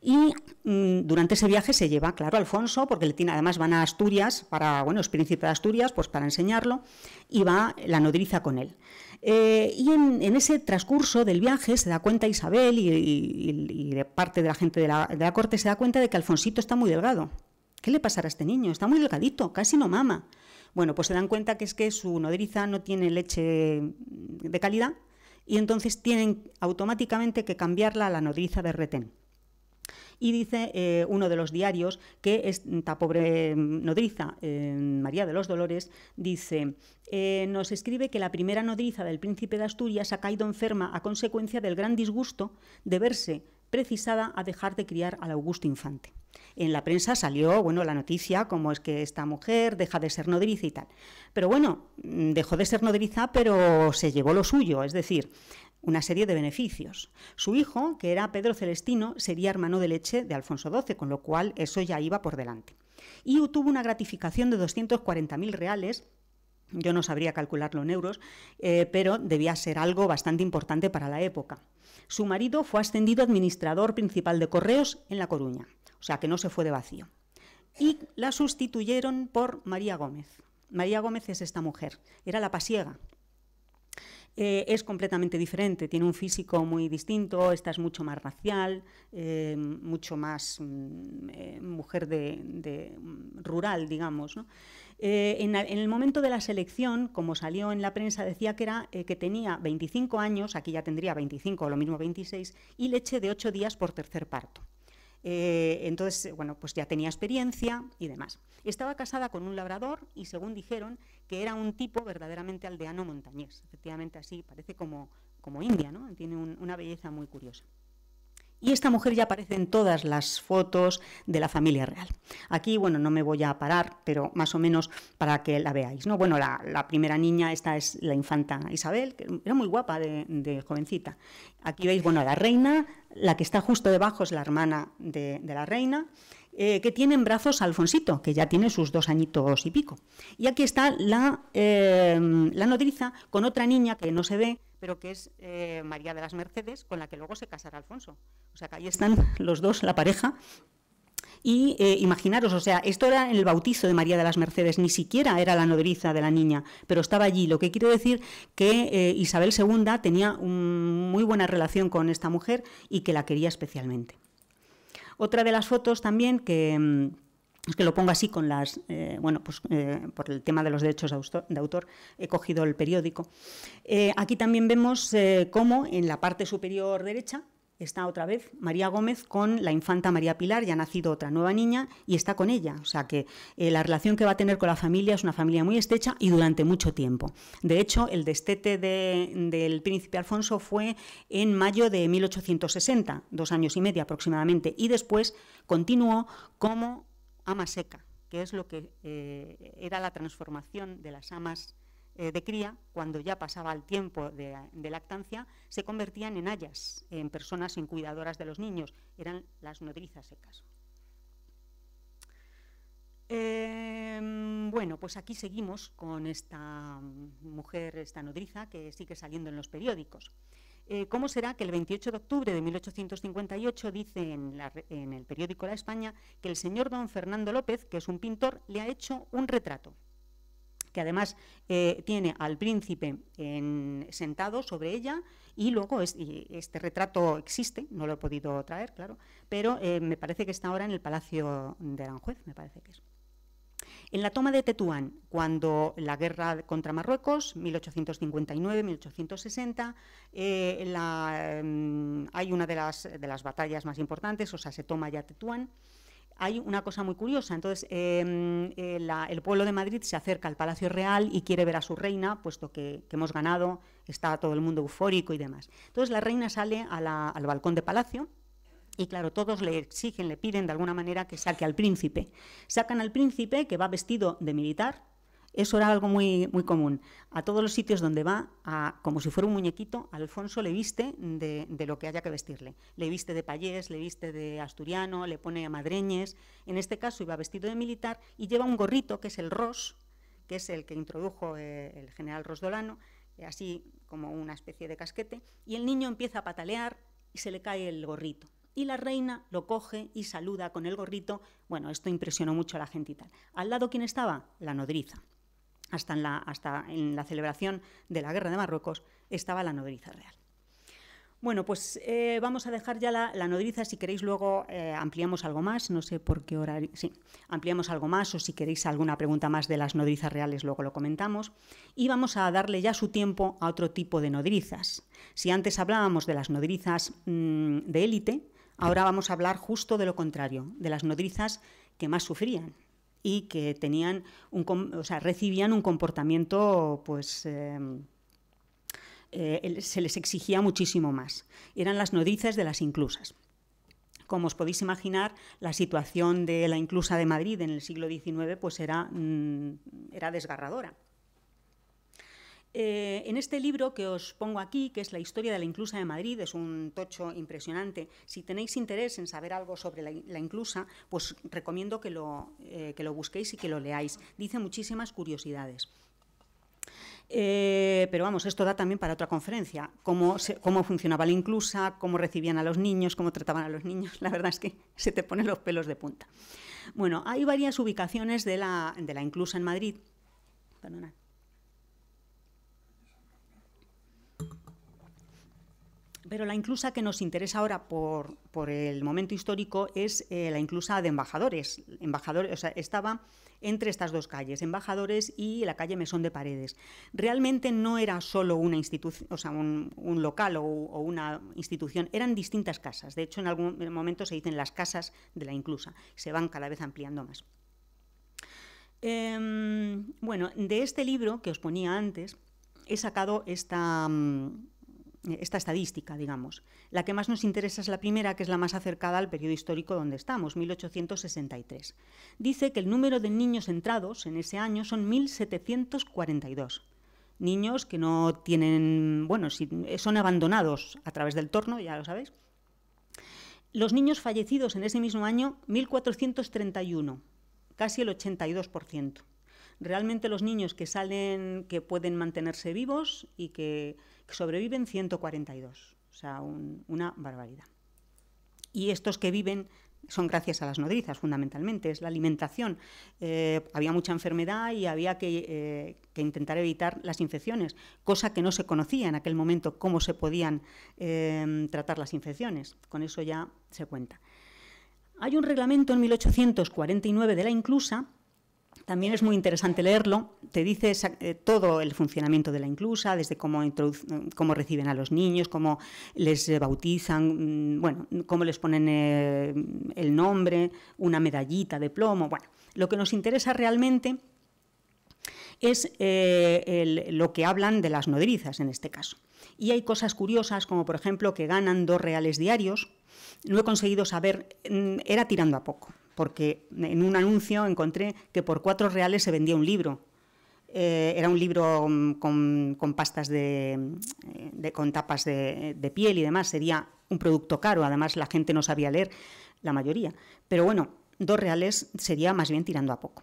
Speaker 3: Y mm, durante ese viaje se lleva, claro, Alfonso, porque le tiene, además van a Asturias, para, bueno, es príncipe de Asturias, pues para enseñarlo, y va la nodriza con él. Eh, y en, ese transcurso del viaje se da cuenta Isabel y, de parte de la gente de la, de la corte se da cuenta de que Alfonsito está muy delgado. ¿Qué le pasará a este niño? Está muy delgadito, casi no mama. Bueno, pues se dan cuenta que es que su nodriza no tiene leche de calidad y entonces tienen automáticamente que cambiarla a la nodriza de retén. Y dice eh, uno de los diarios que esta pobre mm, nodriza, eh, María de los Dolores, dice, eh, nos escribe que la primera nodriza del príncipe de Asturias ha caído enferma a consecuencia del gran disgusto de verse precisada a dejar de criar al augusto infante. En la prensa salió, bueno, la noticia, como es que esta mujer deja de ser nodriza y tal. Pero bueno, mm, dejó de ser nodriza, pero se llevó lo suyo, es decir, una serie de beneficios. Su hijo, que era Pedro Celestino, sería hermano de leche de Alfonso XII, con lo cual eso ya iba por delante. Y tuvo una gratificación de 240.000 reales yo no sabría calcularlo en euros, eh, pero debía ser algo bastante importante para la época. Su marido fue ascendido administrador principal de correos en La Coruña, o sea que no se fue de vacío. Y la sustituyeron por María Gómez. María Gómez es esta mujer, era la pasiega, eh, es completamente diferente, tiene un físico muy distinto, esta es mucho más racial, eh, mucho más mm, eh, mujer de, mm, rural, digamos. En, el momento de la selección, como salió en la prensa, decía que, era, que tenía 25 años, aquí ya tendría 25 o lo mismo 26, y leche de 8 días por tercer parto. Eh, entonces, eh, bueno, pues ya tenía experiencia y demás. Estaba casada con un labrador y según dijeron que era un tipo verdaderamente aldeano montañés, efectivamente así, parece como, India, ¿no? Tiene una belleza muy curiosa. Y esta mujer ya aparece en todas las fotos de la familia real. Aquí, bueno, no me voy a parar, pero más o menos para que la veáis. ¿no? Bueno, la, primera niña, esta es la infanta Isabel, que era muy guapa de, jovencita. Aquí veis, bueno, la reina, la que está justo debajo es la hermana de, la reina, eh, que tiene en brazos a Alfonsito, que ya tiene sus dos añitos y pico. Y aquí está la, eh, la nodriza con otra niña que no se ve, pero que es eh, María de las Mercedes, con la que luego se casará Alfonso. O sea, que ahí están los dos, la pareja. Y eh, imaginaros, o sea, esto era el bautizo de María de las Mercedes, ni siquiera era la nodriza de la niña, pero estaba allí, lo que quiero decir que eh, Isabel II tenía una muy buena relación con esta mujer y que la quería especialmente. Otra de las fotos también que mm, es que lo pongo así con las, eh, bueno, pues eh, por el tema de los derechos de autor, he cogido el periódico. Eh, aquí también vemos cómo en la parte superior derecha está otra vez María Gómez con la infanta María Pilar, ya ha nacido otra nueva niña y está con ella. O sea que la relación que va a tener con la familia es una familia muy estrecha y durante mucho tiempo. De hecho, el destete del príncipe Alfonso fue en mayo de 1860, dos años y medio aproximadamente, y después continuó como ama seca, que es lo que eh, era la transformación de las amas eh, de cría, cuando ya pasaba el tiempo de, lactancia, se convertían en hayas, en personas en cuidadoras de los niños, eran las nodrizas secas. Em, bueno, pues aquí seguimos con esta mujer, esta nodriza, que sigue saliendo en los periódicos. Eh, ¿cómo será que el 28 de octubre de 1858 dice en, el periódico La España que el señor don Fernando López, que es un pintor, le ha hecho un retrato? que además eh, tiene al príncipe sentado sobre ella y luego este retrato existe, no lo he podido traer, claro, pero eh, me parece que está ahora en el Palacio de Aranjuez, me parece que es. En la toma de Tetuán, cuando la guerra contra Marruecos, 1859-1860, eh, mm, hay una de las, batallas más importantes, o sea, se toma ya Tetuán hay una cosa muy curiosa. Entonces, em, eh, el pueblo de Madrid se acerca al Palacio Real y quiere ver a su reina, puesto que, hemos ganado, está todo el mundo eufórico y demás. Entonces, la reina sale al balcón de palacio y claro, todos le exigen, le piden de alguna manera que saque al príncipe. Sacan al príncipe que va vestido de militar. Eso era algo muy, muy común. A todos los sitios donde va, como si fuera un muñequito, Alfonso le viste de, lo que haya que vestirle. Le viste de payés, le viste de asturiano, le pone a madreñes. En este caso iba vestido de militar y lleva un gorrito que es el ros, que es el que introdujo eh, el general Rosdolano, eh, así como una especie de casquete, y el niño empieza a patalear y se le cae el gorrito y la reina lo coge y saluda con el gorrito. Bueno, esto impresionó mucho a la gente y tal. Al lado, ¿quién estaba? La nodriza. Hasta en la, hasta en la celebración de la guerra de Marruecos estaba la nodriza real. Bueno, pues eh, vamos a dejar ya la, nodriza. Si queréis, luego eh, ampliamos algo más. No sé por qué hora. Sí, ampliamos algo más. O si queréis alguna pregunta más de las nodrizas reales, luego lo comentamos. Y vamos a darle ya su tiempo a otro tipo de nodrizas. Si antes hablábamos de las nodrizas mm, de élite, Ahora vamos a hablar justo de lo contrario, de las nodrizas que más sufrían y que tenían o recibían un comportamiento pues em, eh, se les exigía muchísimo más. Eran las nodrizas de las inclusas. Como os podéis imaginar, la situación de la inclusa de Madrid en el siglo XIX pues era, mm, era desgarradora. Eh, en este libro que os pongo aquí, que es La historia de la inclusa de Madrid, es un tocho impresionante. Si tenéis interés en saber algo sobre la, inclusa, pues recomiendo eh, que lo, busquéis y que lo leáis. Dice muchísimas curiosidades. Eh, pero vamos, esto da también para otra conferencia, cómo, cómo funcionaba la inclusa, cómo recibían a los niños, cómo trataban a los niños, la verdad es que se te ponen los pelos de punta. Bueno, hay varias ubicaciones de la, de la inclusa en Madrid. Perdona, Pero la inclusa que nos interesa ahora por, el momento histórico es eh, la inclusa de embajadores. embajadores estaba entre estas dos calles, Embajadores y la calle Mesón de Paredes. Realmente no era solo una institución, o sea, un, local o, una institución, eran distintas casas. De hecho, en algún momento se dicen las casas de la inclusa, se van cada vez ampliando más. Em, bueno, de este libro que os ponía antes, he sacado esta. Mm, esta estadística, digamos. La que más nos interesa es la primera, que es la más acercada al periodo histórico donde estamos, 1863. Dice que el número de niños entrados en ese año son 1742. Niños que no tienen, bueno, eh, son abandonados a través del torno, ya lo sabéis. Los niños fallecidos en ese mismo año, 1431, casi el 82%. Realmente los niños que salen, que pueden mantenerse vivos y que sobreviven 142, o sea, una barbaridad. Y estos que viven son gracias a las nodrizas, fundamentalmente, es la alimentación. Eh, había mucha enfermedad y había eh, que, intentar evitar las infecciones, cosa que no se conocía en aquel momento cómo se podían eh, tratar las infecciones. Con eso ya se cuenta. Hay un reglamento en 1849 de la Inclusa también es muy interesante leerlo, te dice eh, todo el funcionamiento de la inclusa, desde cómo, reciben a los niños, cómo les bautizan, mm, bueno, cómo les ponen eh, el nombre, una medallita de plomo. Bueno, lo que nos interesa realmente es eh, lo que hablan de las nodrizas en este caso. Y hay cosas curiosas, como por ejemplo que ganan dos reales diarios. No he conseguido saber, mm, era tirando a poco, porque en un anuncio encontré que por cuatro reales se vendía un libro. Eh, era un libro mm, con, pastas de, mm, con tapas de, piel y demás, sería un producto caro, además la gente no sabía leer, la mayoría. Pero bueno, dos reales sería más bien tirando a poco.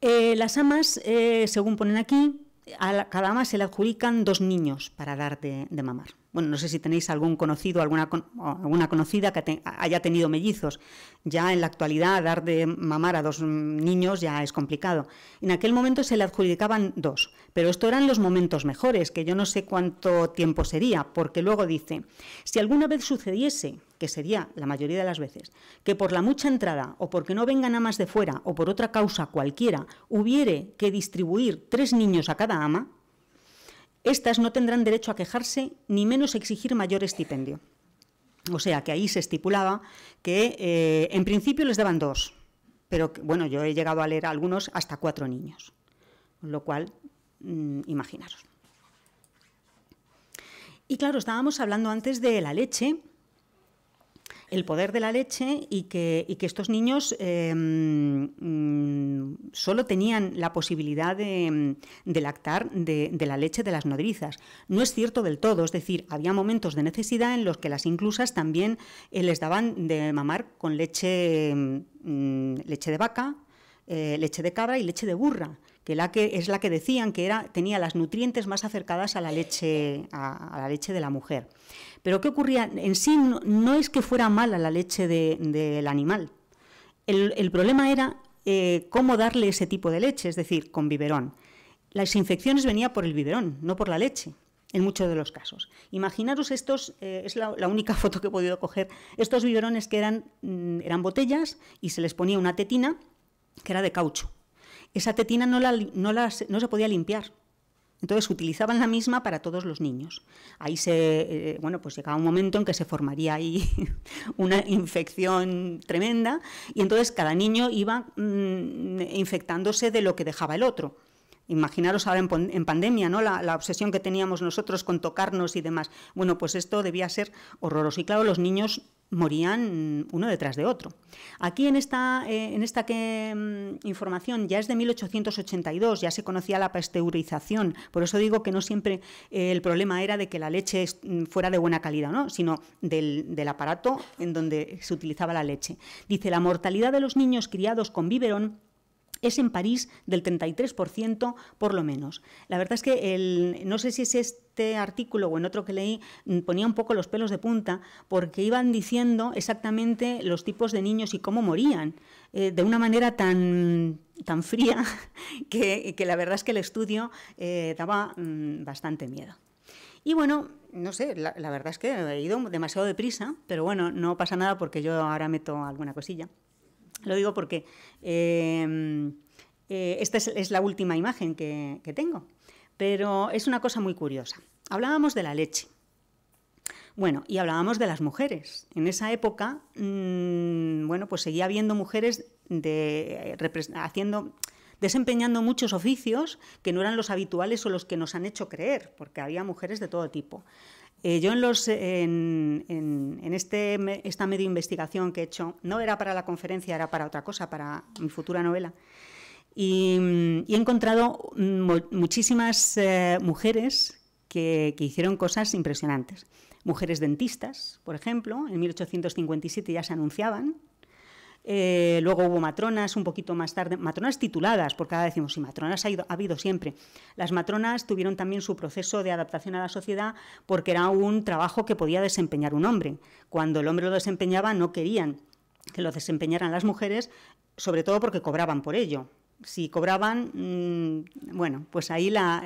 Speaker 3: Eh, las amas, eh, según ponen aquí, a cada ama se le adjudican dos niños para dar de mamar bueno, no sé si tenéis algún conocido, alguna, alguna conocida que haya tenido mellizos. Ya en la actualidad dar de mamar a dos niños ya es complicado. En aquel momento se le adjudicaban dos, pero esto eran los momentos mejores, que yo no sé cuánto tiempo sería, porque luego dice, si alguna vez sucediese, que sería la mayoría de las veces, que por la mucha entrada o porque no vengan amas de fuera o por otra causa cualquiera hubiere que distribuir tres niños a cada ama, estas no tendrán derecho a quejarse, ni menos exigir mayor estipendio. O sea, que ahí se estipulaba que eh, en principio les daban dos, pero bueno, yo he llegado a leer a algunos hasta cuatro niños, lo cual, mm, imaginaros. Y claro, estábamos hablando antes de la leche el poder de la leche y que, estos niños em, mm, solo tenían la posibilidad de, em, lactar de, la leche de las nodrizas. No es cierto del todo, es decir, había momentos de necesidad en los que las inclusas también eh, les daban de mamar con leche, em, mm, de vaca, eh, leche de cabra y leche de burra que, la que es la que decían que era, tenía las nutrientes más acercadas a la leche, a, la leche de la mujer. Pero ¿qué ocurría? En sí no, es que fuera mala la leche del animal. El, problema era eh, cómo darle ese tipo de leche, es decir, con biberón. Las infecciones venían por el biberón, no por la leche en muchos de los casos. Imaginaros estos, eh, es la, única foto que he podido coger, estos biberones que mm, eran botellas y se les ponía una tetina que era de caucho esa tetina no, no, se podía limpiar. Entonces utilizaban la misma para todos los niños. Ahí se, eh, bueno, pues llegaba un momento en que se formaría ahí una infección tremenda y entonces cada niño iba mm, infectándose de lo que dejaba el otro. Imaginaros ahora en, pandemia, ¿no? La, la, obsesión que teníamos nosotros con tocarnos y demás. Bueno, pues esto debía ser horroroso. Y claro, los niños morían uno detrás de otro. Aquí en esta, eh, en esta mm, información ya es de 1882, ya se conocía la pasteurización, por eso digo que no siempre eh, el problema era de que la leche mm, fuera de buena calidad, ¿no? sino del, aparato en donde se utilizaba la leche. Dice, la mortalidad de los niños criados con biberón es en París del 33% por lo menos. La verdad es que no sé si es este artículo o en otro que leí mm, ponía un poco los pelos de punta porque iban diciendo exactamente los tipos de niños y cómo morían, eh, de una manera tan, tan fría que, la verdad es que el estudio eh, daba mm, bastante miedo. Y bueno, no sé, la, verdad es que he ido demasiado deprisa, pero bueno, no pasa nada porque yo ahora meto alguna cosilla. Lo digo porque em, eh, esta es, la última imagen que tengo pero es una cosa muy curiosa. Hablábamos de la leche. Bueno, y hablábamos de las mujeres. En esa época, mm, bueno, pues seguía habiendo mujeres eh, haciendo, desempeñando muchos oficios que no eran los habituales o los que nos han hecho creer, porque había mujeres de todo tipo. Eh, yo en, los, en, este esta medio investigación que he hecho, no era para la conferencia, era para otra cosa, para mi futura novela. Mm, y, he encontrado mm, muchísimas eh, mujeres que, que hicieron cosas impresionantes. Mujeres dentistas, por ejemplo, en 1857 ya se anunciaban, eh, luego hubo matronas un poquito más tarde, matronas tituladas, porque ahora decimos, sí, matronas ha, habido siempre. Las matronas tuvieron también su proceso de adaptación a la sociedad porque era un trabajo que podía desempeñar un hombre. Cuando el hombre lo desempeñaba no querían que lo desempeñaran las mujeres, sobre todo porque cobraban por ello si cobraban, mm, bueno, pues ahí la,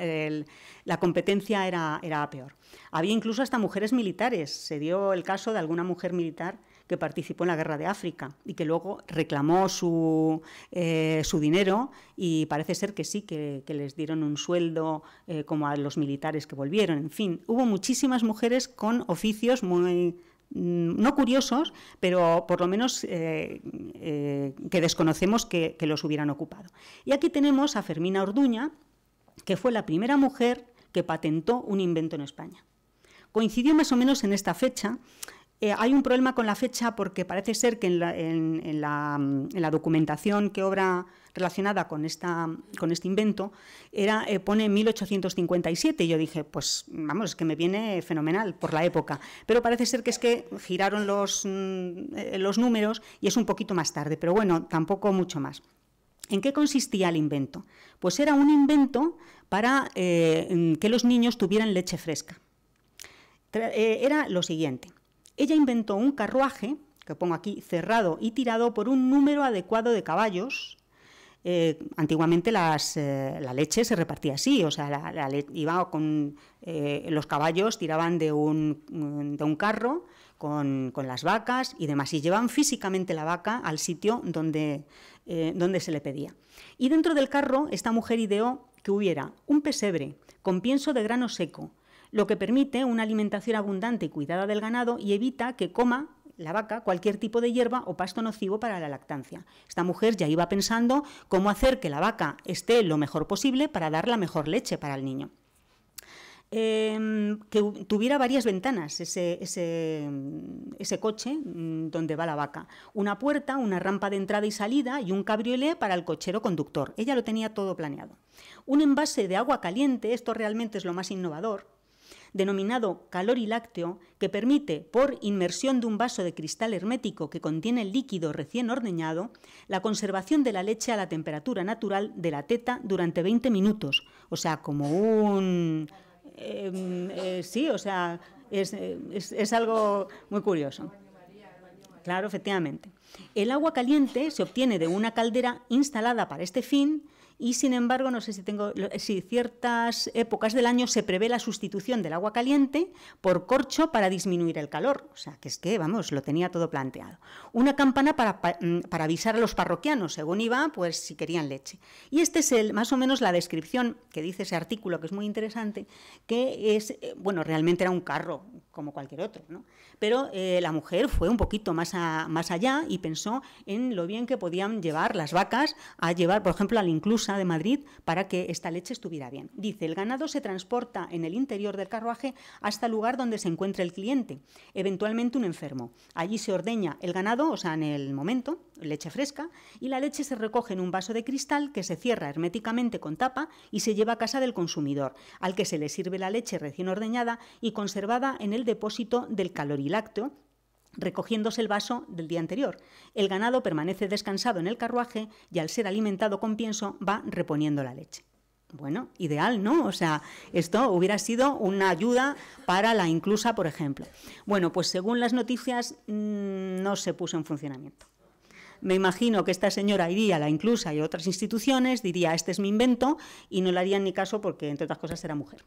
Speaker 3: competencia era, era, peor. Había incluso hasta mujeres militares. Se dio el caso de alguna mujer militar que participó en la guerra de África y que luego reclamó su, eh, dinero y parece ser que sí, que, les dieron un sueldo eh, como a los militares que volvieron. En fin, hubo muchísimas mujeres con oficios muy, Mm, no curiosos, pero por lo menos eh, eh, que desconocemos que, que los hubieran ocupado. Y aquí tenemos a Fermina Orduña, que fue la primera mujer que patentó un invento en España. Coincidió más o menos en esta fecha eh, hay un problema con la fecha porque parece ser que en la, mm, documentación que obra relacionada con, esta, con este invento era, eh, pone 1857 y yo dije, pues vamos, es que me viene fenomenal por la época. Pero parece ser que es que giraron los, mm, eh, los números y es un poquito más tarde, pero bueno, tampoco mucho más. ¿En qué consistía el invento? Pues era un invento para mm, que los niños tuvieran leche fresca. Era lo siguiente. Ella inventó un carruaje, que pongo aquí, cerrado y tirado por un número adecuado de caballos. Eh, antiguamente las, eh, la leche se repartía así, o sea, iba con, eh, los caballos tiraban de un, mm, de un carro con, las vacas y demás, y llevaban físicamente la vaca al sitio donde, donde se le pedía. Y dentro del carro esta mujer ideó que hubiera un pesebre con pienso de grano seco, lo que permite una alimentación abundante y cuidada del ganado y evita que coma la vaca cualquier tipo de hierba o pasto nocivo para la lactancia. Esta mujer ya iba pensando cómo hacer que la vaca esté lo mejor posible para dar la mejor leche para el niño. Em, que tuviera varias ventanas ese, ese, ese, coche mm, donde va la vaca, una puerta, una rampa de entrada y salida y un cabriolé para el cochero conductor. Ella lo tenía todo planeado. Un envase de agua caliente, esto realmente es lo más innovador, denominado calor y lácteo, que permite, por inmersión de un vaso de cristal hermético que contiene el líquido recién ordeñado, la conservación de la leche a la temperatura natural de la teta durante 20 minutos. O sea, como un... Em, eh, sí, o sea, eh, es, es algo muy curioso. Claro, efectivamente. El agua caliente se obtiene de una caldera instalada para este fin y sin embargo, no sé si tengo, si ciertas épocas del año se prevé la sustitución del agua caliente por corcho para disminuir el calor. O sea, que es que, vamos, lo tenía todo planteado. Una campana para, mm, para avisar a los parroquianos, según iba, pues si querían leche. Y este es el, más o menos la descripción que dice ese artículo, que es muy interesante, que es, eh, bueno, realmente era un carro, como cualquier otro. Pero eh, la mujer fue un poquito más, más allá y pensó en lo bien que podían llevar las vacas a llevar, por ejemplo, a la inclusa de Madrid para que esta leche estuviera bien. Dice, el ganado se transporta en el interior del carruaje hasta el lugar donde se encuentra el cliente, eventualmente un enfermo. Allí se ordeña el ganado, o sea, en el momento, leche fresca, y la leche se recoge en un vaso de cristal que se cierra herméticamente con tapa y se lleva a casa del consumidor, al que se le sirve la leche recién ordeñada y conservada en el depósito del calorilácteo recogiéndose el vaso del día anterior. El ganado permanece descansado en el carruaje y al ser alimentado con pienso va reponiendo la leche. Bueno, ideal, ¿no? O sea, esto hubiera sido una ayuda para la inclusa, por ejemplo. Bueno, pues según las noticias, mm, no se puso en funcionamiento me imagino que esta señora iría a la inclusa y otras instituciones, diría, este es mi invento, y no le harían ni caso porque, entre otras cosas, era mujer.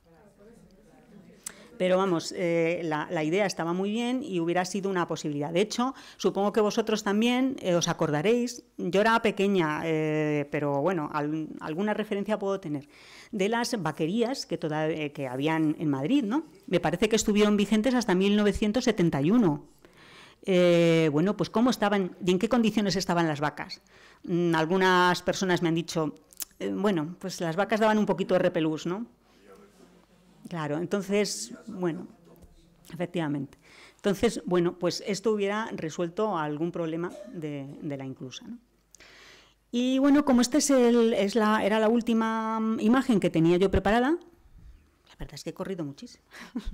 Speaker 3: Pero vamos, eh, la, idea estaba muy bien y hubiera sido una posibilidad. De hecho, supongo que vosotros también eh, os acordaréis, yo era pequeña, eh, pero bueno, alguna referencia puedo tener, de las vaquerías que, toda, que habían en Madrid, ¿no? Me parece que estuvieron vigentes hasta 1971 eh, bueno, pues cómo estaban y en qué condiciones estaban las vacas. Mm, algunas personas me han dicho, eh, bueno, pues las vacas daban un poquito de repelús, ¿no? Claro, entonces, bueno, efectivamente. Entonces, bueno, pues esto hubiera resuelto algún problema de, la inclusa. Y bueno, como esta es, era la última mm, imagen que tenía yo preparada, verdad es que he corrido muchísimo.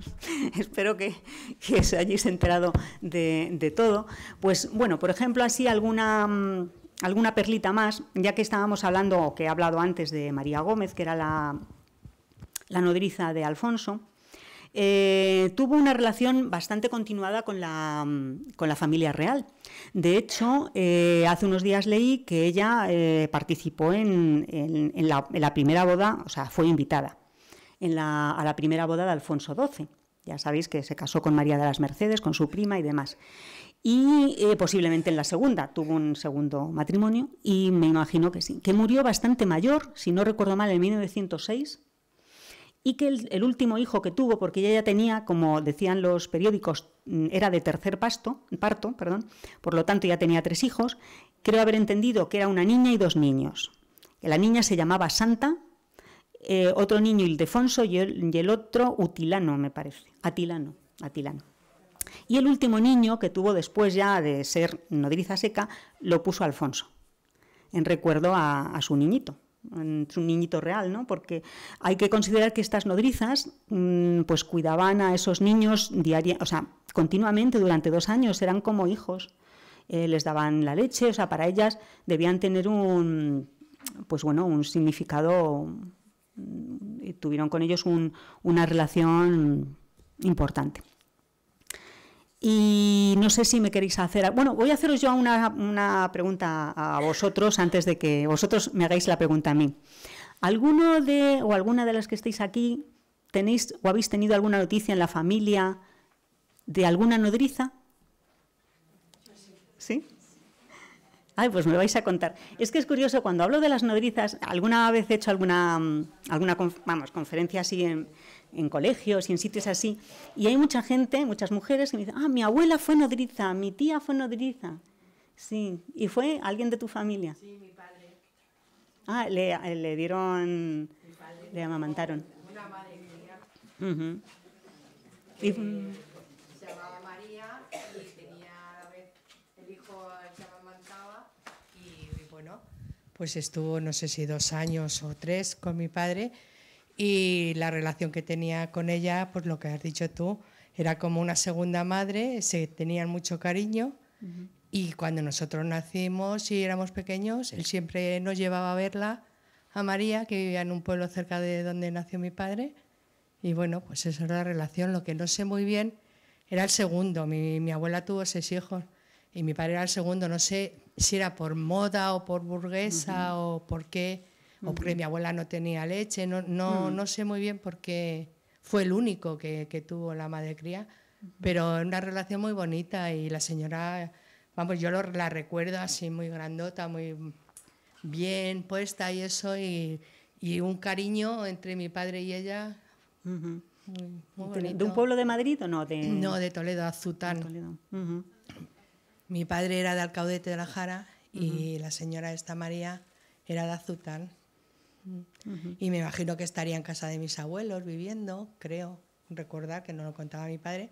Speaker 3: Espero que, que, os hayáis enterado de, todo. Pues bueno, por ejemplo, así alguna, mm, alguna perlita más, ya que estábamos hablando, o que he hablado antes de María Gómez, que era la, nodriza de Alfonso. Eh, tuvo una relación bastante continuada con la, mm, familia real. De hecho, eh, hace unos días leí que ella eh, participó en, la, primera boda, o sea, fue invitada la, a la primera boda de Alfonso XII. Ya sabéis que se casó con María de las Mercedes, con su prima y demás. Y eh, posiblemente en la segunda, tuvo un segundo matrimonio y me imagino que sí. Que murió bastante mayor, si no recuerdo mal, en 1906, y que el, último hijo que tuvo, porque ella ya tenía, como decían los periódicos, mm, era de tercer parto, perdón, por lo tanto ya tenía tres hijos, creo haber entendido que era una niña y dos niños. La niña se llamaba Santa eh, otro niño Ildefonso y el, y el, otro Utilano, me parece, Atilano, Atilano. Y el último niño que tuvo después ya de ser nodriza seca lo puso Alfonso, en recuerdo a, su niñito, su niñito real, ¿no? Porque hay que considerar que estas nodrizas mm, pues cuidaban a esos niños diaria, o sea, continuamente durante dos años, eran como hijos, eh, les daban la leche, o sea, para ellas debían tener un pues bueno, un significado y tuvieron con ellos una relación importante. Y no sé si me queréis hacer. Bueno, voy a haceros yo una, una pregunta a vosotros antes de que vosotros me hagáis la pregunta a mí. ¿Alguno de o alguna de las que estáis aquí tenéis o habéis tenido alguna noticia en la familia de alguna nodriza? ¿Sí? Ay, pues me vais a contar. Es que es curioso, cuando hablo de las nodrizas, alguna vez he hecho alguna, mm, alguna vamos, conferencia así en, colegios y en sitios así, y hay mucha gente, muchas mujeres que me dicen, ah, mi abuela fue nodriza, mi tía fue nodriza. Sí, ¿y fue alguien de tu familia? Sí, mi padre. Ah, le, eh, dieron, le amamantaron. Una madre eh, mm. se llamaba María y tenía a
Speaker 4: ver, el hijo bueno, pues estuvo no sé si dos años o tres con mi padre y la relación que tenía con ella, pues lo que has dicho tú, era como una segunda madre, se tenían mucho cariño y cuando nosotros nacimos y éramos pequeños, él siempre nos llevaba a verla a María, que vivía en un pueblo cerca de donde nació mi padre. Y bueno, pues esa era la relación. Lo que no sé muy bien era el segundo. mi abuela tuvo seis hijos y mi padre era el segundo, no sé si era por moda o por burguesa o por qué, o porque mi abuela no tenía leche, no, no, mm. no sé muy bien por qué fue el único que, tuvo la madre cría, pero una relación muy bonita y la señora, vamos, yo la recuerdo así muy grandota, muy bien puesta y eso, y, un cariño entre mi padre y ella. ¿De un pueblo de Madrid o no? De... No, de Toledo, Azután. Mi padre era de Alcaudete de la Jara y la señora esta María era de Azután. Y me imagino que estaría en casa de mis abuelos viviendo, creo, recordar que no lo contaba mi padre.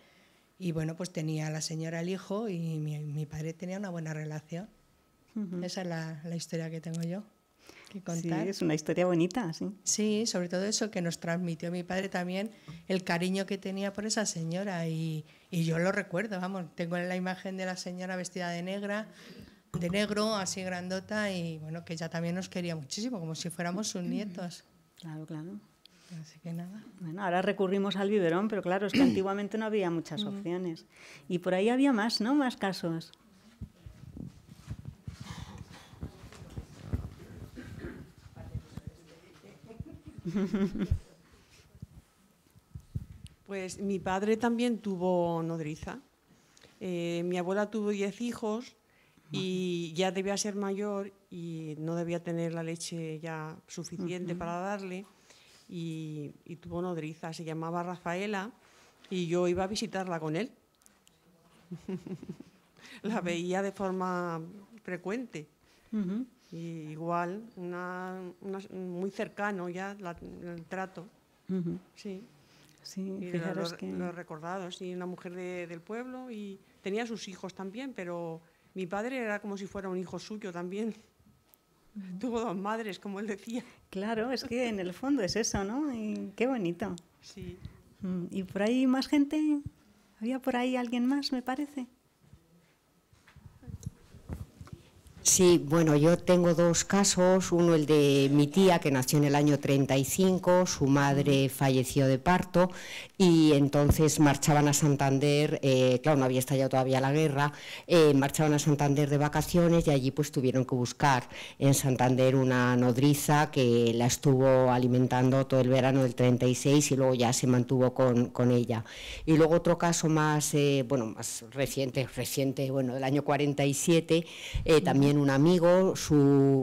Speaker 4: Y bueno, pues tenía la señora el hijo y mi, padre tenía una buena relación. Esa es la, historia que tengo yo que contar. Sí, es una historia bonita, sí. Sí, sobre todo eso que nos transmitió mi padre también, el cariño que tenía por esa señora y, y yo lo recuerdo, vamos, tengo la imagen de la señora vestida de negra, de negro, así grandota, y bueno, que ella también nos quería muchísimo, como si fuéramos sus nietos.
Speaker 3: Claro, claro. Así que nada. Bueno, ahora recurrimos al biberón, pero claro, es que antiguamente no había muchas mm. opciones. Y por ahí había más, ¿no? Más casos.
Speaker 4: Pues mi padre también tuvo nodriza. Eh, mi abuela tuvo diez hijos y ya debía ser mayor y no debía tener la leche ya suficiente para darle y, tuvo nodriza. Se llamaba Rafaela y yo iba a visitarla con él. la veía de forma frecuente. igual, muy cercano ya el trato. Sí.
Speaker 3: Sí,
Speaker 1: y fijaros que... lo he
Speaker 4: recordado, sí, una mujer del pueblo y tenía sus hijos también, pero mi padre era como si fuera un hijo suyo también. Tuvo dos madres, como él decía.
Speaker 3: Claro, es que en el fondo es eso, ¿no? Y qué bonito. Sí. Mm, ¿Y por ahí más gente? ¿Había por ahí alguien más, me parece?
Speaker 5: Sí, bueno, yo tengo dos casos, uno el de mi tía que nació en el año 35, su madre falleció de parto y entonces marchaban a Santander, eh, claro, no había estallado todavía la guerra, eh, marchaban a Santander de vacaciones y allí pues tuvieron que buscar en Santander una nodriza que la estuvo alimentando todo el verano del 36 y luego ya se mantuvo con, ella. Y luego otro caso más, eh, bueno, más reciente, reciente, bueno, del año 47, también un amigo,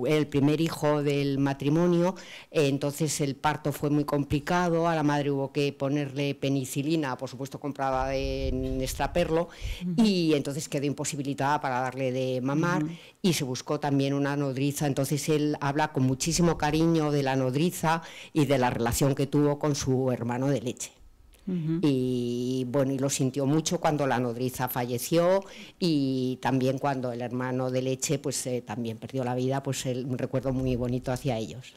Speaker 5: el primer hijo del matrimonio, entonces el parto fue muy complicado, a la madre hubo que ponerle penicilina, por supuesto comprada en extraperlo, y entonces quedó imposibilitada para darle de mamar y se buscó también una nodriza. Entonces él habla con muchísimo cariño de la nodriza y de la relación que tuvo con su hermano de leche. Y bueno, y lo sintió mucho cuando la nodriza falleció y también cuando el hermano de leche pues eh, también perdió la vida, pues un recuerdo muy bonito hacia ellos.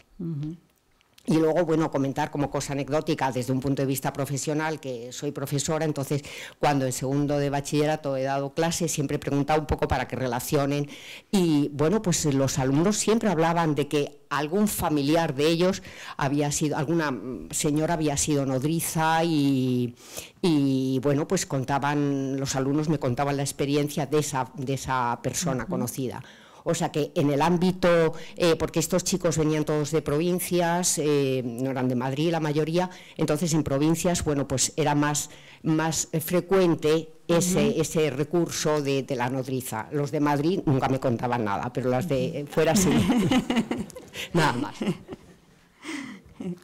Speaker 5: Y luego, bueno, comentar como cosa anecdótica desde un punto de vista profesional, que soy profesora, entonces cuando en segundo de bachillerato he dado clases siempre he preguntado un poco para que relacionen y bueno, pues los alumnos siempre hablaban de que algún familiar de ellos había sido, alguna señora había sido nodriza y, bueno, pues contaban, los alumnos me contaban la experiencia de esa, persona conocida. O sea que en el ámbito, eh, porque estos chicos venían todos de provincias, eh, no eran de Madrid la mayoría, entonces en provincias, bueno, pues era más, frecuente ese, ese recurso de, la nodriza. Los de Madrid nunca me contaban nada, pero las de fuera sí.
Speaker 3: nada más.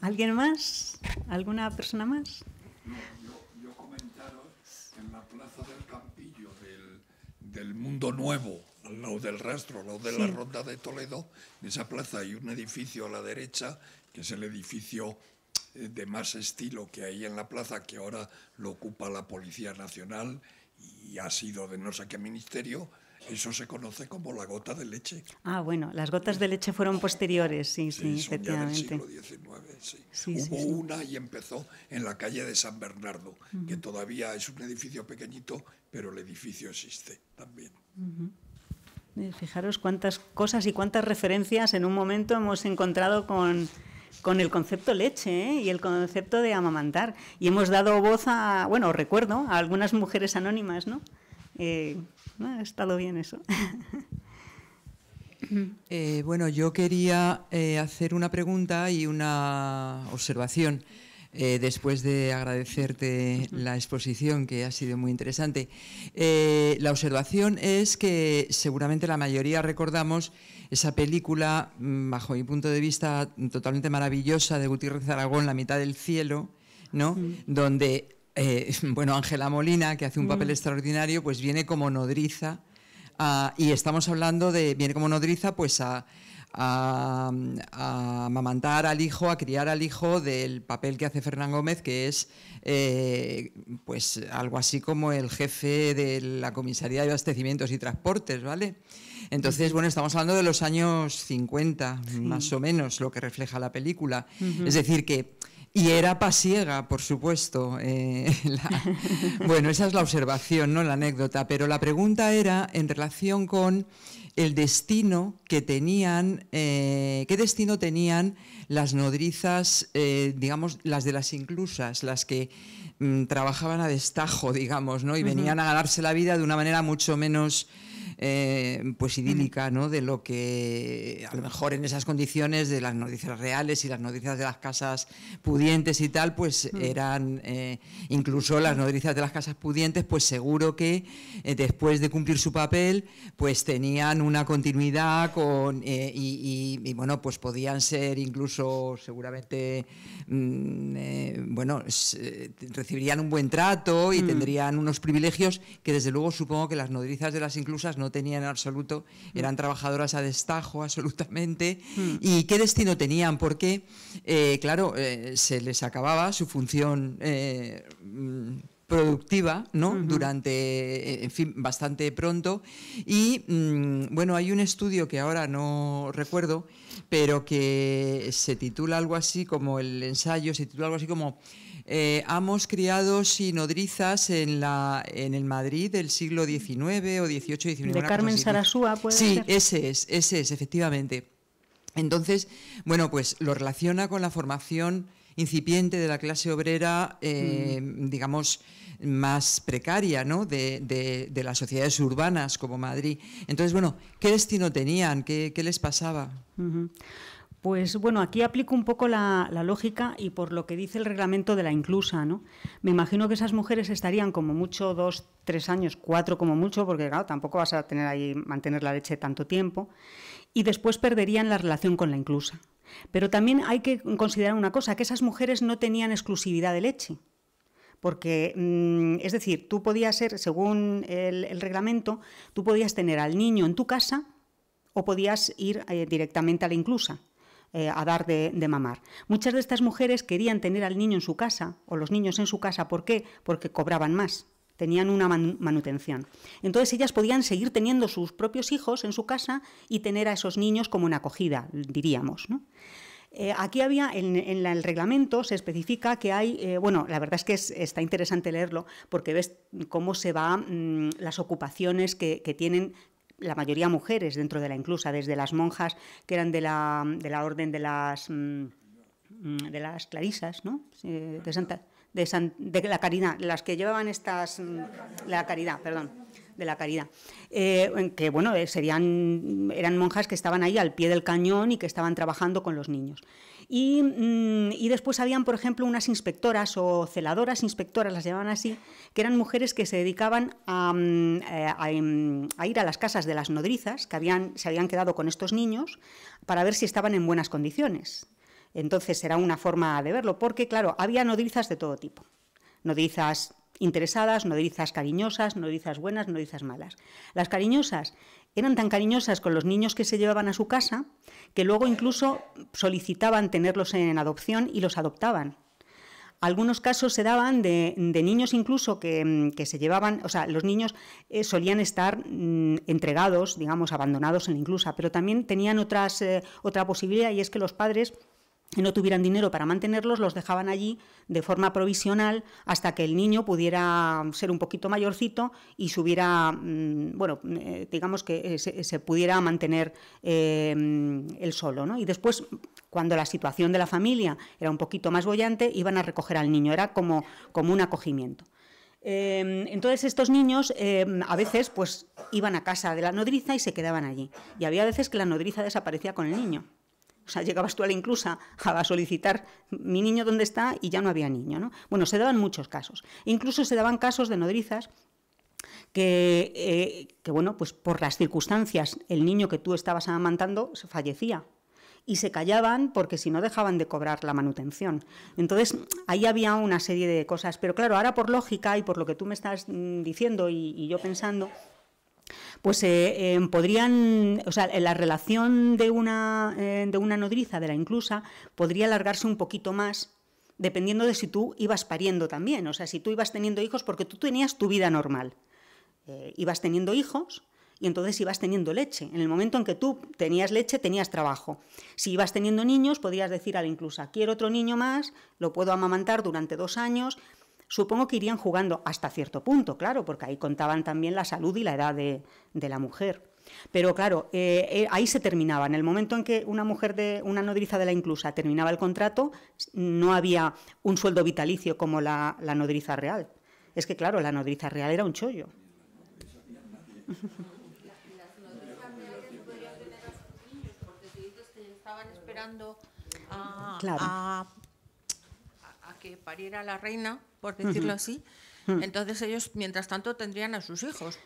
Speaker 3: ¿Alguien más? ¿Alguna persona más?
Speaker 2: Yo, en la plaza del Campillo del Mundo Nuevo al lado del rastro, al lado de la Ronda de Toledo, en esa plaza hay un edificio a la derecha, que es el edificio eh, de más estilo que hay en la plaza, que ahora lo ocupa la Policía Nacional y ha sido de no sé qué ministerio, eso se conoce como la gota de leche.
Speaker 3: Ah, bueno, las gotas de leche fueron posteriores, sí, sí, efectivamente. siglo
Speaker 2: XIX, sí. Hubo una y empezó en la calle de San Bernardo, que todavía es un edificio pequeñito, pero el edificio existe también.
Speaker 3: Eh, fijaros cuántas cosas y cuántas referencias en un momento hemos encontrado con, el concepto leche ¿eh? y el concepto de amamantar. Y hemos dado voz a, bueno, recuerdo, a algunas mujeres anónimas, ¿no? Eh, ha estado bien eso.
Speaker 1: bueno, yo quería hacer una pregunta y una observación. Eh, después de agradecerte la exposición, que ha sido muy interesante. Eh, la observación es que seguramente la mayoría recordamos esa película, mm, bajo mi punto de vista, totalmente maravillosa de Gutiérrez Aragón, La mitad del cielo, ¿no? Donde, eh, bueno, Ángela Molina, que hace un papel extraordinario, pues viene como nodriza. y estamos hablando de, viene como nodriza, pues a a, mamantar amamantar al hijo, a criar al hijo del papel que hace Fernán Gómez, que es eh, pues algo así como el jefe de la comisaría de abastecimientos y transportes, ¿vale? Entonces, bueno, estamos hablando de los años 50, más o menos, lo que refleja la película. Es decir, que y era pasiega, por supuesto. Eh, bueno, esa es la observación, no la anécdota, pero la pregunta era en relación con el destino que tenían, eh, qué destino tenían las nodrizas, eh, digamos, las de las inclusas, las que mm, trabajaban a destajo, digamos, ¿no? Y venían a ganarse la vida de una manera mucho menos eh, pues idílica, ¿no? De lo que a lo mejor en esas condiciones de las noticias reales y las noticias de las casas pudientes y tal, pues mm. eran eh, incluso las noticias de las casas pudientes, pues seguro que eh, después de cumplir su papel, pues tenían una continuidad con y, bueno, pues podían ser incluso seguramente mm, bueno, recibirían un buen trato y mm. tendrían unos privilegios que desde luego supongo que las nodrizas de las inclusas no tenían en absoluto, mm. eran trabajadoras a destajo absolutamente. Mm. ¿Y qué destino tenían? Porque, eh, claro, eh, se les acababa su función eh, productiva, ¿no? Durante, en fin, bastante pronto. Y mm, bueno, hay un estudio que ahora no recuerdo, pero que se titula algo así como el ensayo, se titula algo así como eh, hemos criado sinodrizas en, la, en el Madrid del siglo XIX o XVIII, XIX. De Carmen Sarasúa, puede Sí, ese es, ese es, efectivamente. Entonces, bueno, pues lo relaciona con la formación incipiente de la clase obrera, eh, mm. digamos, más precaria ¿no? De, de, las sociedades urbanas como Madrid. Entonces, bueno, ¿qué destino tenían? ¿Qué, les pasaba? Pues bueno, aquí aplico un poco la, lógica y por lo que dice
Speaker 3: el reglamento de la inclusa, ¿no? Me imagino que esas mujeres estarían como mucho dos, tres años, cuatro como mucho, porque claro, tampoco vas a tener ahí mantener la leche tanto tiempo, y después perderían la relación con la inclusa. Pero también hay que considerar una cosa, que esas mujeres no tenían exclusividad de leche. Porque, mm, es decir, tú podías ser, según el, reglamento, tú podías tener al niño en tu casa o podías ir eh, directamente a la inclusa. Eh, a dar de, mamar. Muchas de estas mujeres querían tener al niño en su casa o los niños en su casa. ¿Por qué? Porque cobraban más tenían una manutención. Entonces ellas podían seguir teniendo sus propios hijos en su casa y tener a esos niños como una acogida, diríamos. Eh, aquí había, en, el reglamento se especifica que hay, eh, bueno, la verdad es que está interesante leerlo porque ves cómo se van mm, las ocupaciones que, que, tienen la mayoría mujeres dentro de la inclusa, desde las monjas que eran de la, de la orden de las, mm, mm, de las clarisas, ¿no? de, de, la caridad, las que llevaban estas, mm, la caridad, perdón, de la caridad, eh, que bueno, eh, serían, eran monjas que estaban ahí al pie del cañón y que estaban trabajando con los niños. Mm, y, después habían, por ejemplo, unas inspectoras o celadoras, inspectoras las llamaban así, que eran mujeres que se dedicaban mm, eh, em, a, ir a las casas de las nodrizas que habían, se habían quedado con estos niños para ver si estaban en buenas condiciones. Entonces era una forma de verlo, porque claro, había nodrizas de todo tipo. Nodrizas interesadas, nodrizas cariñosas, nodrizas buenas, nodrizas malas. Las cariñosas eran tan cariñosas con los niños que se llevaban a su casa que luego incluso solicitaban tenerlos en adopción y los adoptaban. Algunos casos se daban de, niños incluso mm, que, se llevaban, o sea, los niños eh, solían estar mm, entregados, digamos, abandonados en la inclusa, pero también tenían eh, otra posibilidad y es que los padres no tuvieran dinero para mantenerlos, los dejaban allí de forma provisional hasta que el niño pudiera ser un poquito mayorcito y subiera, mm, bueno, eh, digamos que eh, eh, se, pudiera mantener él solo. ¿no? Y después, cuando la situación de la familia era un poquito más bollante, iban a recoger al niño, era como, como un acogimiento. entonces estos niños a veces pues iban a casa de la nodriza y se quedaban allí. Y había veces que la nodriza desaparecía con el niño. O sea, llegabas tú a la inclusa a solicitar mi niño dónde está y ya no había niño, ¿no? Bueno, se daban muchos casos. Incluso se daban casos de nodrizas que, eh, que, bueno, pues por las circunstancias el niño que tú estabas amamantando fallecía y se callaban porque si no dejaban de cobrar la manutención. Entonces, ahí había una serie de cosas, pero claro, ahora por lógica y por lo que tú me estás mm, diciendo y yo pensando, pues eh, em, podrían, o sea, la relación de una, eh, de una nodriza, de la inclusa, podría alargarse un poquito más dependiendo de si tú ibas pariendo también, o sea, si tú ibas teniendo hijos porque tú tenías tu vida normal. Eh, ibas teniendo hijos y entonces ibas teniendo leche. En el momento en que tú tenías leche, tenías trabajo. Si ibas teniendo niños, podrías decir a la inclusa, quiero otro niño más, lo puedo amamantar durante dos años, Supongo que irían jugando hasta cierto punto, claro, porque ahí contaban también la salud y la edad de, la mujer. Pero claro, eh, eh, ahí se terminaba. En el momento en que una mujer de una nodriza de la inclusa terminaba el contrato, no había un sueldo vitalicio como la, nodriza real. Es que claro, la nodriza real era un chollo.
Speaker 4: a, a, que pariera la reina por decirlo así. Hmm. Entonces ellos, mientras tanto, tendrían a sus hijos.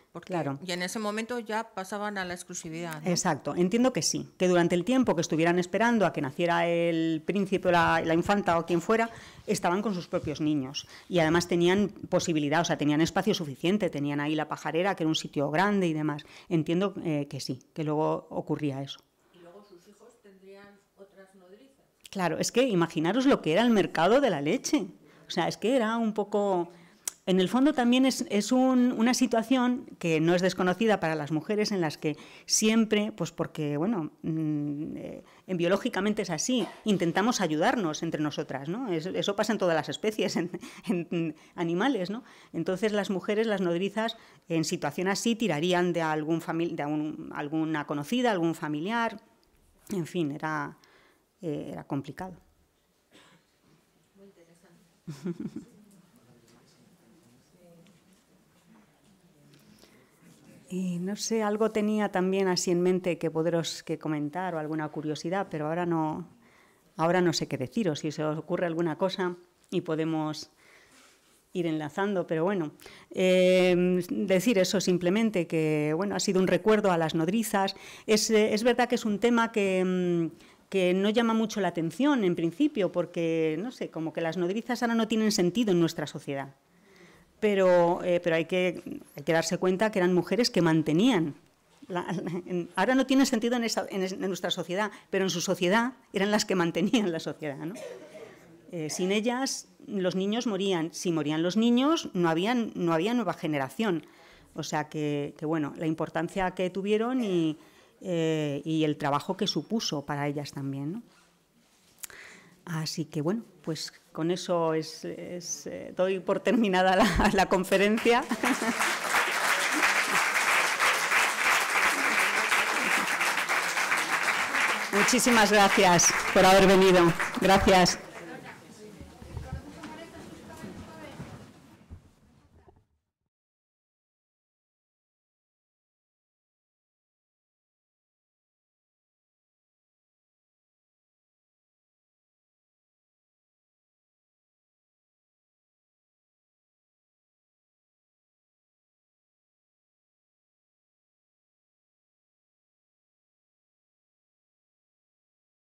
Speaker 4: Y en ese momento ya pasaban a la exclusividad.
Speaker 3: Exacto, entiendo que sí, que durante el tiempo que estuvieran esperando a que naciera el príncipe o la, infanta o quien fuera, estaban con sus propios niños. Y además tenían posibilidad, o sea, tenían espacio suficiente, tenían ahí la pajarera, que era un sitio grande y demás. Entiendo eh, que sí, que luego ocurría eso. Y luego sus hijos tendrían otras nodrizas. Claro, es que imaginaros lo que era el mercado de la leche. O sea, es que era un poco... En el fondo también es, una situación que no es desconocida para las mujeres en las que siempre, pues porque, bueno, mm, eh, biológicamente es así, intentamos ayudarnos entre nosotras, ¿no? eso pasa en todas las especies, en, animales, ¿no? Entonces las mujeres, las nodrizas, en situación así tirarían de, algún de alguna conocida, algún familiar, en fin, era eh, complicado. Y no sé, algo tenía también así en mente que poderos que comentar o alguna curiosidad, pero ahora no, ahora no sé qué deciros. Si se os ocurre alguna cosa y podemos ir enlazando, pero bueno, em, decir eso simplemente, que bueno, ha sido un recuerdo a las nodrizas. Es, eh, es verdad que es un tema que, mm, que no llama mucho la atención en principio, porque, no sé, como que las nodrizas ahora no tienen sentido en nuestra sociedad. Pero, eh, pero hay, que, hay que darse cuenta que eran mujeres que mantenían ahora no tiene sentido en, en, nuestra sociedad, pero en su sociedad eran las que mantenían la sociedad. ¿no? Eh, sin ellas los niños morían. Si morían los niños, no, habían, no había nueva generación. O sea que, que bueno, la importancia que tuvieron y, eh, y el trabajo que supuso para ellas también. Así que bueno, pues con eso eh, doy por terminada la, la conferencia. Muchísimas gracias por haber venido. Gracias.